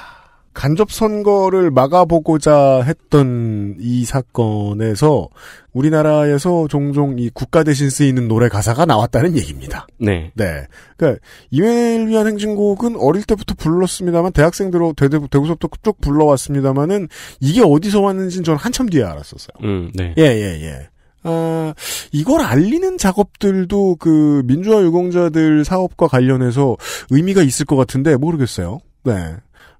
간접 선거를 막아보고자 했던 이 사건에서 우리나라에서 종종 이 국가 대신 쓰이는 노래 가사가 나왔다는 얘기입니다. 네. 네. 그니까 이회를 위한 행진곡은 어릴 때부터 불렀습니다만 대학생들로 대구 서부터쭉 불러왔습니다만은 이게 어디서 왔는지는 저는 한참 뒤에 알았었어요. 음, 네. 예, 예, 예. 아, 이걸 알리는 작업들도 그 민주화 유공자들 사업과 관련해서 의미가 있을 것 같은데 모르겠어요. 네.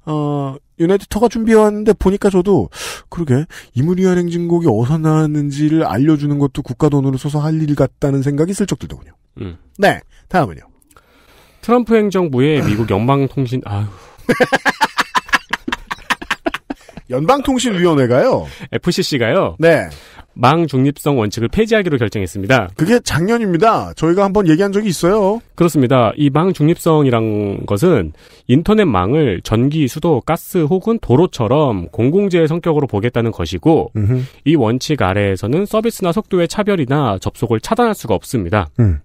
어, 유나이티터가 준비해왔는데 보니까 저도 그러게 이문리한 행진곡이 어디서 나왔는지를 알려주는 것도 국가 돈으로 써서 할 일 같다는 생각이 슬쩍 들더군요. 음. 네, 다음은요. 트럼프 행정부의 미국 (laughs) 연방통신 아유 연방통신위원회가요. FCC가요. 네. 망 중립성 원칙을 폐지하기로 결정했습니다. 그게 작년입니다. 저희가 한번 얘기한 적이 있어요. 그렇습니다. 이 망 중립성이란 것은 인터넷 망을 전기, 수도, 가스 혹은 도로처럼 공공재의 성격으로 보겠다는 것이고 음흠. 이 원칙 아래에서는 서비스나 속도의 차별이나 접속을 차단할 수가 없습니다. 음.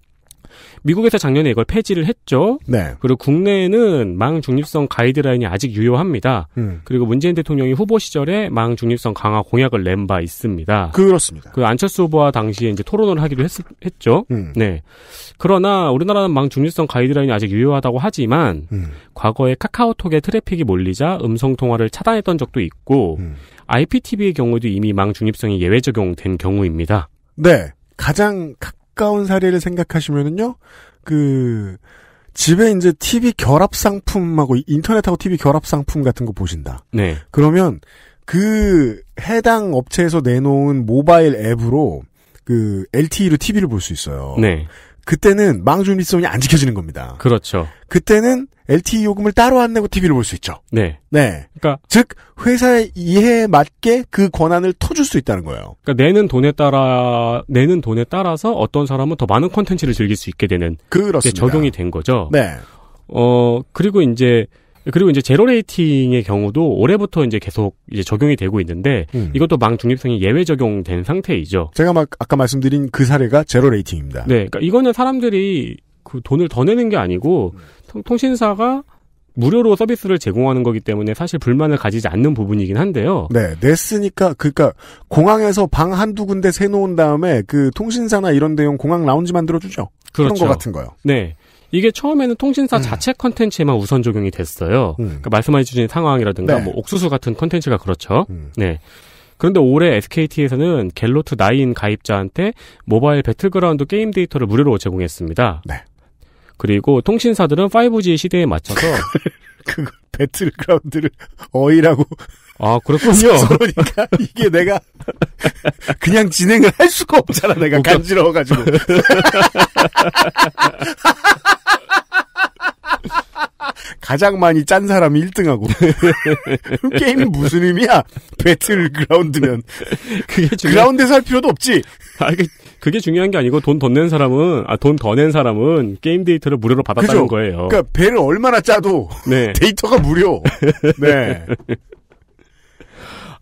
미국에서 작년에 이걸 폐지를 했죠. 네. 그리고 국내에는 망 중립성 가이드라인이 아직 유효합니다. 음. 그리고 문재인 대통령이 후보 시절에 망 중립성 강화 공약을 낸 바 있습니다. 그렇습니다. 그 안철수 후보와 당시에 이제 토론을 하기도 했, 죠 음. 네. 그러나 우리나라는 망 중립성 가이드라인이 아직 유효하다고 하지만 음. 과거에 카카오톡에 트래픽이 몰리자 음성 통화를 차단했던 적도 있고 IPTV의 음. 경우도 이미 망 중립성이 예외 적용된 경우입니다. 네. 가장 가까운 사례를 생각하시면은요, 그, 집에 이제 TV 결합 상품하고 인터넷하고 TV 결합 상품 같은 거 보신다. 네. 그러면 그 해당 업체에서 내놓은 모바일 앱으로 그 LTE로 TV를 볼 수 있어요. 네. 그때는 망주립성이안 지켜지는 겁니다. 그렇죠. 그때는 LTE 요금을 따로 안 내고 TV를 볼 수 있죠. 네. 네. 그러니까 즉 회사의 이해에 맞게 그 권한을 터줄 수 있다는 거예요. 그러니까 내는 돈에 따라 내는 돈에 따라서 어떤 사람은 더 많은 콘텐츠를 즐길 수 있게 되는 그렇습니다. 적용이 된 거죠. 네. 어 그리고 이제 그리고 이제 제로 레이팅의 경우도 올해부터 이제 계속 이제 적용이 되고 있는데 음. 이것도 망 중립성이 예외 적용된 상태이죠. 제가 막 아까 말씀드린 그 사례가 제로 레이팅입니다. 네, 그러니까 이거는 사람들이 그 돈을 더 내는 게 아니고 통, 통신사가 무료로 서비스를 제공하는 거기 때문에 사실 불만을 가지지 않는 부분이긴 한데요. 네, 냈으니까 그, 그러니까 공항에서 방 한두 군데 세 놓은 다음에 그 통신사나 이런 데용 공항 라운지 만들어 주죠. 그렇죠. 그런 거 그렇죠. 같은 거요. 네. 이게 처음에는 통신사 음. 자체 컨텐츠에만 우선 적용이 됐어요. 음. 그러니까 말씀해주신 상황이라든가 네. 뭐 옥수수 같은 컨텐츠가 그렇죠. 음. 네. 그런데 올해 SKT에서는 갤로트 9 가입자한테 모바일 배틀그라운드 게임 데이터를 무료로 제공했습니다. 네. 그리고 통신사들은 5G 시대에 맞춰서 (laughs) 그 배틀그라운드를 어이라고 아, 그렇군요. (laughs) 그러니까 이게 내가 (laughs) 그냥 진행을 할 수가 없잖아. 내가 그러니까 간지러워가지고. (laughs) 가장 많이 짠 사람이 1등하고. 게임이 무슨 의미야? 배틀 그라운드면. 그게 중요... 그라운드에서 할 필요도 없지. 아, 그게 중요한 게 아니고 돈 더 낸 사람은, 아, 돈 더 낸 사람은 게임 데이터를 무료로 받았다는 그죠? 거예요. 그러니까 배를 얼마나 짜도 네. 데이터가 무료. 네.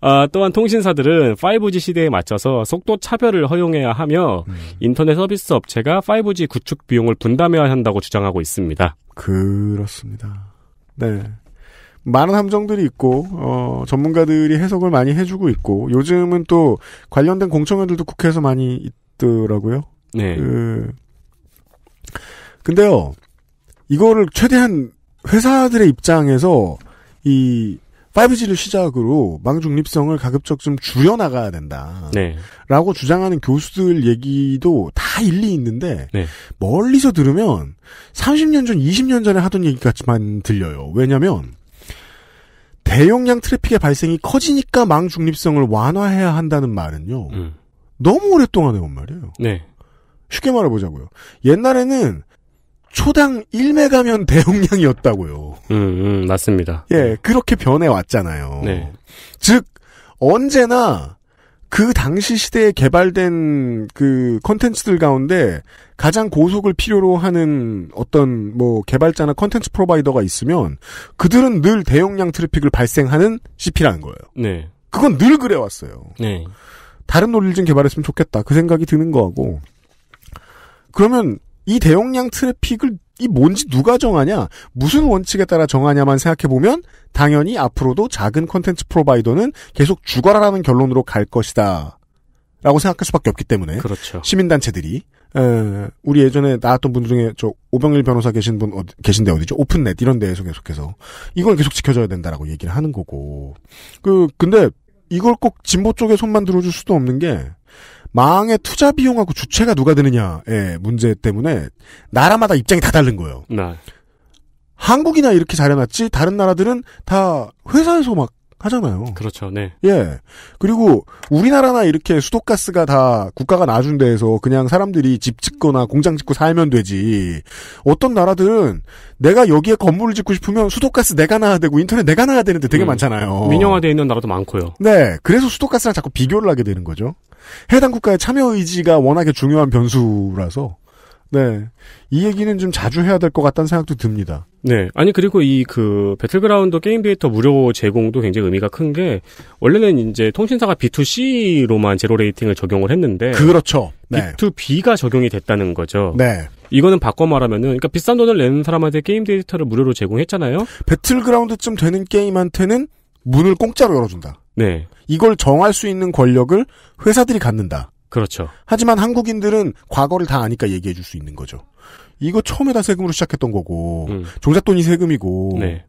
아, 또한 통신사들은 5G 시대에 맞춰서 속도 차별을 허용해야 하며 음. 인터넷 서비스 업체가 5G 구축 비용을 분담해야 한다고 주장하고 있습니다. 그렇습니다. 네. 많은 함정들이 있고 어, 전문가들이 해석을 많이 해주고 있고 요즘은 또 관련된 공청회들도 국회에서 많이 있더라고요. 네. 그... 근데요 이거를 최대한 회사들의 입장에서 이 5G를 시작으로 망중립성을 가급적 좀 줄여나가야 된다. 네. 라고 주장하는 교수들 얘기도 다 일리 있는데 네. 멀리서 들으면 30년 전, 20년 전에 하던 얘기 같지만 들려요. 왜냐면 대용량 트래픽의 발생이 커지니까 망중립성을 완화해야 한다는 말은요. 음. 너무 오랫동안 해온 말이에요. 네. 쉽게 말해보자고요. 옛날에는 초당 1매 가면 (laughs) 대용량이었다고요. 음, 음, 맞습니다. 예, 그렇게 변해왔잖아요. 네. 즉, 언제나 그 당시 시대에 개발된 그 컨텐츠들 가운데 가장 고속을 필요로 하는 어떤 뭐 개발자나 컨텐츠 프로바이더가 있으면 그들은 늘 대용량 트래픽을 발생하는 CP라는 거예요. 네. 그건 늘 그래왔어요. 네. 다른 논리를 좀 개발했으면 좋겠다. 그 생각이 드는 거하고. 그러면 이 대용량 트래픽을 이 뭔지 누가 정하냐, 무슨 원칙에 따라 정하냐만 생각해보면 당연히 앞으로도 작은 컨텐츠 프로바이더는 계속 죽어라라는 결론으로 갈 것이다. 라고 생각할 수밖에 없기 때문에 그렇죠. 시민단체들이 에, 우리 예전에 나왔던 분 중에 저 오병일 변호사 계신 분 어디, 계신데 어디죠? 오픈넷 이런 데에서 계속해서 이걸 계속 지켜줘야 된다라고 얘기를 하는 거고 그 근데 이걸 꼭 진보 쪽에 손만 들어줄 수도 없는 게 망의 투자 비용하고 주체가 누가 되느냐의 예, 문제 때문에 나라마다 입장이 다 다른 거예요. 네. 한국이나 이렇게 잘해놨지 다른 나라들은 다 회사에서 막 하잖아요. 그렇죠, 네. 예. 그리고 우리나라나 이렇게 수도가스가 다 국가가 놔준 데에서 그냥 사람들이 집 짓거나 공장 짓고 살면 되지. 어떤 나라들은 내가 여기에 건물을 짓고 싶으면 수도가스 내가 놔야 되고 인터넷 내가 놔야 되는데 되게 음, 많잖아요. 민영화되어 있는 나라도 많고요. 네. 그래서 수도가스랑 자꾸 비교를 하게 되는 거죠. 해당 국가의 참여 의지가 워낙에 중요한 변수라서 네. 이 얘기는 좀 자주 해야 될 것 같다는 생각도 듭니다. 네. 아니, 그리고 이 그 배틀그라운드 게임 데이터 무료 제공도 굉장히 의미가 큰 게, 원래는 이제 통신사가 B2C로만 제로 레이팅을 적용을 했는데. 그렇죠. 네. B2B가 적용이 됐다는 거죠. 네. 이거는 바꿔 말하면은, 그니까 비싼 돈을 내는 사람한테 게임 데이터를 무료로 제공했잖아요. 배틀그라운드쯤 되는 게임한테는 문을 공짜로 열어준다. 네. 이걸 정할 수 있는 권력을 회사들이 갖는다. 그렇죠. 하지만 한국인들은 과거를 다 아니까 얘기해 줄 수 있는 거죠. 이거 처음에 다 세금으로 시작했던 거고, 음. 종잣돈이 세금이고, 네.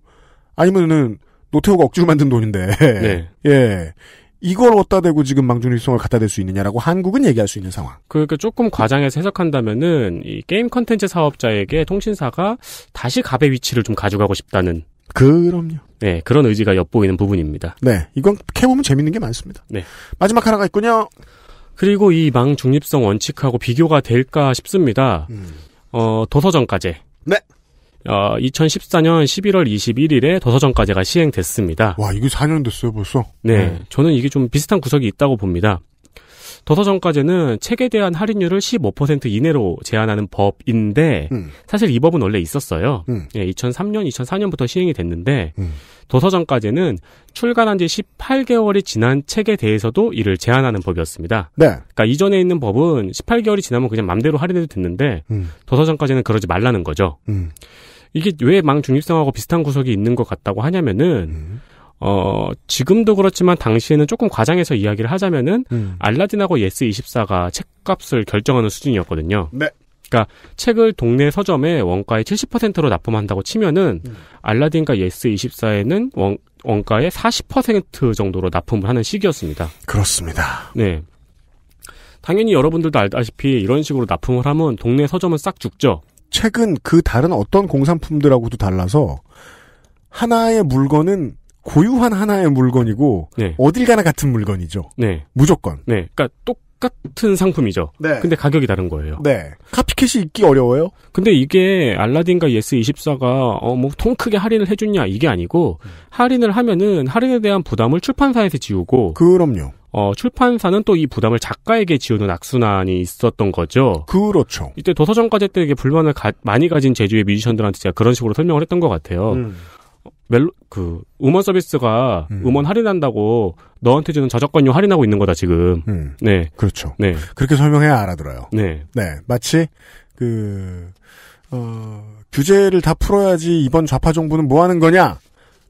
아니면은 노태우가 억지로 만든 돈인데, 네. (laughs) 예. 이걸 얻다 대고 지금 망중일성을 갖다 댈 수 있느냐라고 한국은 얘기할 수 있는 상황. 그러니까 조금 과장해서 해석한다면은 이 게임 컨텐츠 사업자에게 통신사가 다시 갑의 위치를 좀 가져가고 싶다는 그럼요. 네, 그런 의지가 엿보이는 부분입니다. 네, 이건 캐보면 재밌는 게 많습니다. 네. 마지막 하나가 있군요. 그리고 이 망 중립성 원칙하고 비교가 될까 싶습니다. 음. 어, 도서정까지 네. 어, 2014년 11월 21일에 도서정까지가 시행됐습니다. 와, 이게 4년 됐어요, 벌써? 네, 네. 저는 이게 좀 비슷한 구석이 있다고 봅니다. 도서정까지는 책에 대한 할인율을 15% 이내로 제한하는 법인데 음. 사실 이 법은 원래 있었어요. 음. 예, 2003년, 2004년부터 시행이 됐는데 음. 도서정까지는 출간한 지 18개월이 지난 책에 대해서도 이를 제한하는 법이었습니다. 네. 그러니까 이전에 있는 법은 18개월이 지나면 그냥 맘대로 할인해도 됐는데 음. 도서정까지는 그러지 말라는 거죠. 음. 이게 왜 망중립성하고 비슷한 구석이 있는 것 같다고 하냐면은 음. 어, 지금도 그렇지만 당시에는 조금 과장해서 이야기를 하자면은 음. 알라딘하고 예스24가 책값을 결정하는 수준이었거든요. 네. 그러니까 책을 동네 서점에 원가의 70%로 납품한다고 치면은 음. 알라딘과 예스24에는 원, 원가의 40% 정도로 납품을 하는 시기였습니다. 그렇습니다. 네. 당연히 여러분들도 알다시피 이런 식으로 납품을 하면 동네 서점은 싹 죽죠. 책은 그 다른 어떤 공산품들하고도 달라서 하나의 물건은 고유한 하나의 물건이고 네. 어딜 가나 같은 물건이죠. 네. 무조건. 네. 그러니까 똑같은 상품이죠. 네. 근데 가격이 다른 거예요. 네. 카피캣이 있기 어려워요. 근데 이게 알라딘과 예스24가 어 뭐 통 크게 할인을 해줬냐 이게 아니고 음. 할인을 하면은 할인에 대한 부담을 출판사에서 지우고 그럼요. 어, 출판사는 또 이 부담을 작가에게 지우는 악순환이 있었던 거죠. 그렇죠. 이때 도서정과제 때 이게 불만을 가, 많이 가진 제주의 뮤지션들한테 제가 그런 식으로 설명을 했던 것 같아요. 음. 멜로 그 음원 서비스가 음. 원 할인한다고 너한테 주는 저작권료 할인하고 있는 거다 지금. 음. 네. 그렇죠. 네. 그렇게 설명해야 알아들어요. 네. 네. 마치 그 어, 규제를 다 풀어야지 이번 좌파 정부는 뭐 하는 거냐?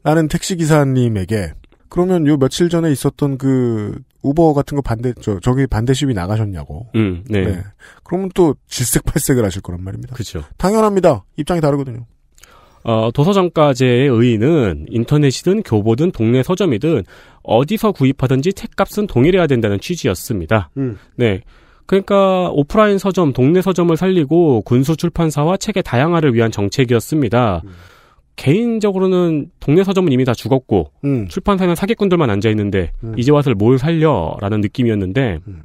라는 택시 기사님에게 그러면 요 며칠 전에 있었던 그 우버 같은 거 반대 저 저기 반대 시위 나가셨냐고. 음, 네. 네. 그러면 또 질색팔색을 하실 거란 말입니다. 그렇 당연합니다. 입장이 다르거든요. 어, 도서정가제의 의의는 인터넷이든 교보든 동네 서점이든 어디서 구입하든지 책값은 동일해야 된다는 취지였습니다. 음. 네. 그러니까 오프라인 서점, 동네 서점을 살리고 군수 출판사와 책의 다양화를 위한 정책이었습니다. 음. 개인적으로는 동네 서점은 이미 다 죽었고 음. 출판사는 사기꾼들만 앉아 있는데 음. 이제 와서 뭘 살려라는 느낌이었는데 음.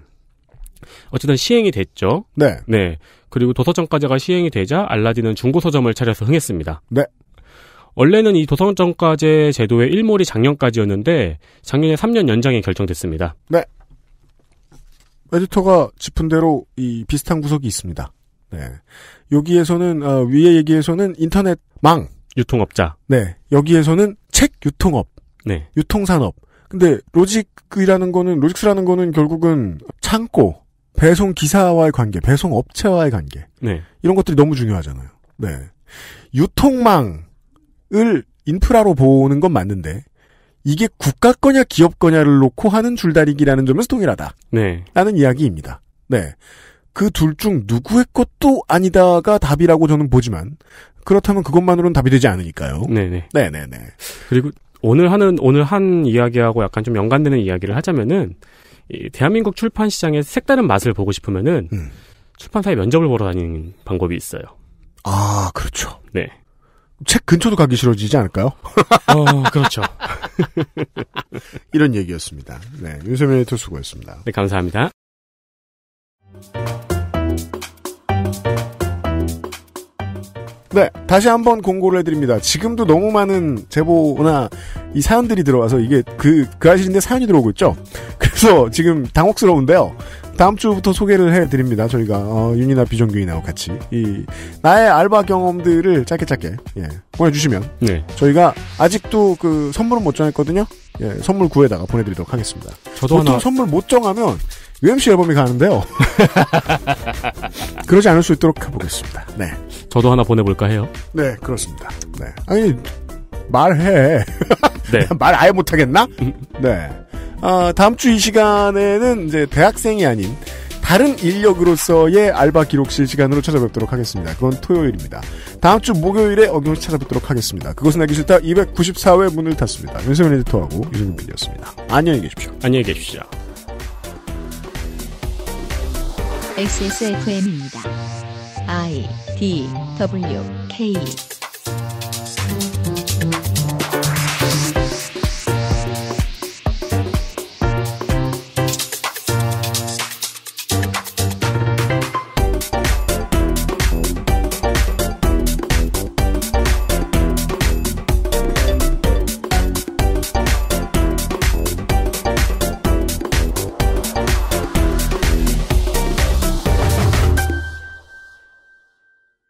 어쨌든 시행이 됐죠. 네. 네. 그리고 도서정가제가 시행이 되자 알라딘은 중고 서점을 차려서 흥했습니다. 네. 원래는 이 도서정가제 제도의 일몰이 작년까지였는데 작년에 3년 연장이 결정됐습니다. 네. 에디터가 짚은 대로 이 비슷한 구석이 있습니다. 네. 여기에서는 어, 위에 얘기에서는 인터넷 망 유통업자. 네. 여기에서는 책 유통업. 네. 유통산업. 근데 로직이라는 거는 로직스라는 거는 결국은 창고 배송 기사와의 관계, 배송 업체와의 관계. 네. 이런 것들이 너무 중요하잖아요. 네. 유통망을 인프라로 보는 건 맞는데 이게 국가 거냐 기업 거냐를 놓고 하는 줄다리기라는 점에서 동일하다. 네. 라는 이야기입니다. 네. 그 둘 중 누구의 것도 아니다가 답이라고 저는 보지만 그렇다면 그것만으로는 답이 되지 않으니까요. 네네. 네네네. 네, 네. 그리고 오늘 하는 오늘 한 이야기하고 약간 좀 연관되는 이야기를 하자면은 이 대한민국 출판 시장의 색다른 맛을 보고 싶으면은 음. 출판사에 면접을 보러 다니는 방법이 있어요. 아, 그렇죠. 네. 책 근처도 가기 싫어지지 않을까요? (laughs) 어, 그렇죠. (laughs) 이런 얘기였습니다. 네, 윤세민 에디터 수고했습니다. 네, 감사합니다. 네, 다시 한번 공고를 해드립니다. 지금도 너무 많은 제보나 이 사연들이 들어와서 이게 그, 그 아실인데 사연이 들어오고 있죠? 그래서 지금 당혹스러운데요. 다음 주부터 소개를 해드립니다. 저희가, 어, 윤이나 비정규이나와 같이. 이, 나의 알바 경험들을 짧게 짧게, 예, 보내주시면. 네. 저희가 아직도 그 선물은 못 정했거든요? 예, 선물 구해다가 보내드리도록 하겠습니다. 저도 보통 하나... 선물 못 정하면 UMC 앨범이 가는데요. (laughs) 그러지 않을 수 있도록 해보겠습니다. 네. 저도 하나 보내볼까 해요. 네, 그렇습니다. 네. 아니, 말해. (laughs) 네. 말 아예 못하겠나? 네. 아, 다음 주 이 시간에는 이제 대학생이 아닌 다른 인력으로서의 알바 기록실 시간으로 찾아뵙도록 하겠습니다. 그건 토요일입니다. 다음 주 목요일에 어김없이 찾아뵙도록 하겠습니다. 그것은 알기 싫다 294회 문을 닫습니다. 윤세민 에디터하고 유승민 PD였습니다. 안녕히 계십시오. 안녕히 계십시오. XSFM입니다. I D W K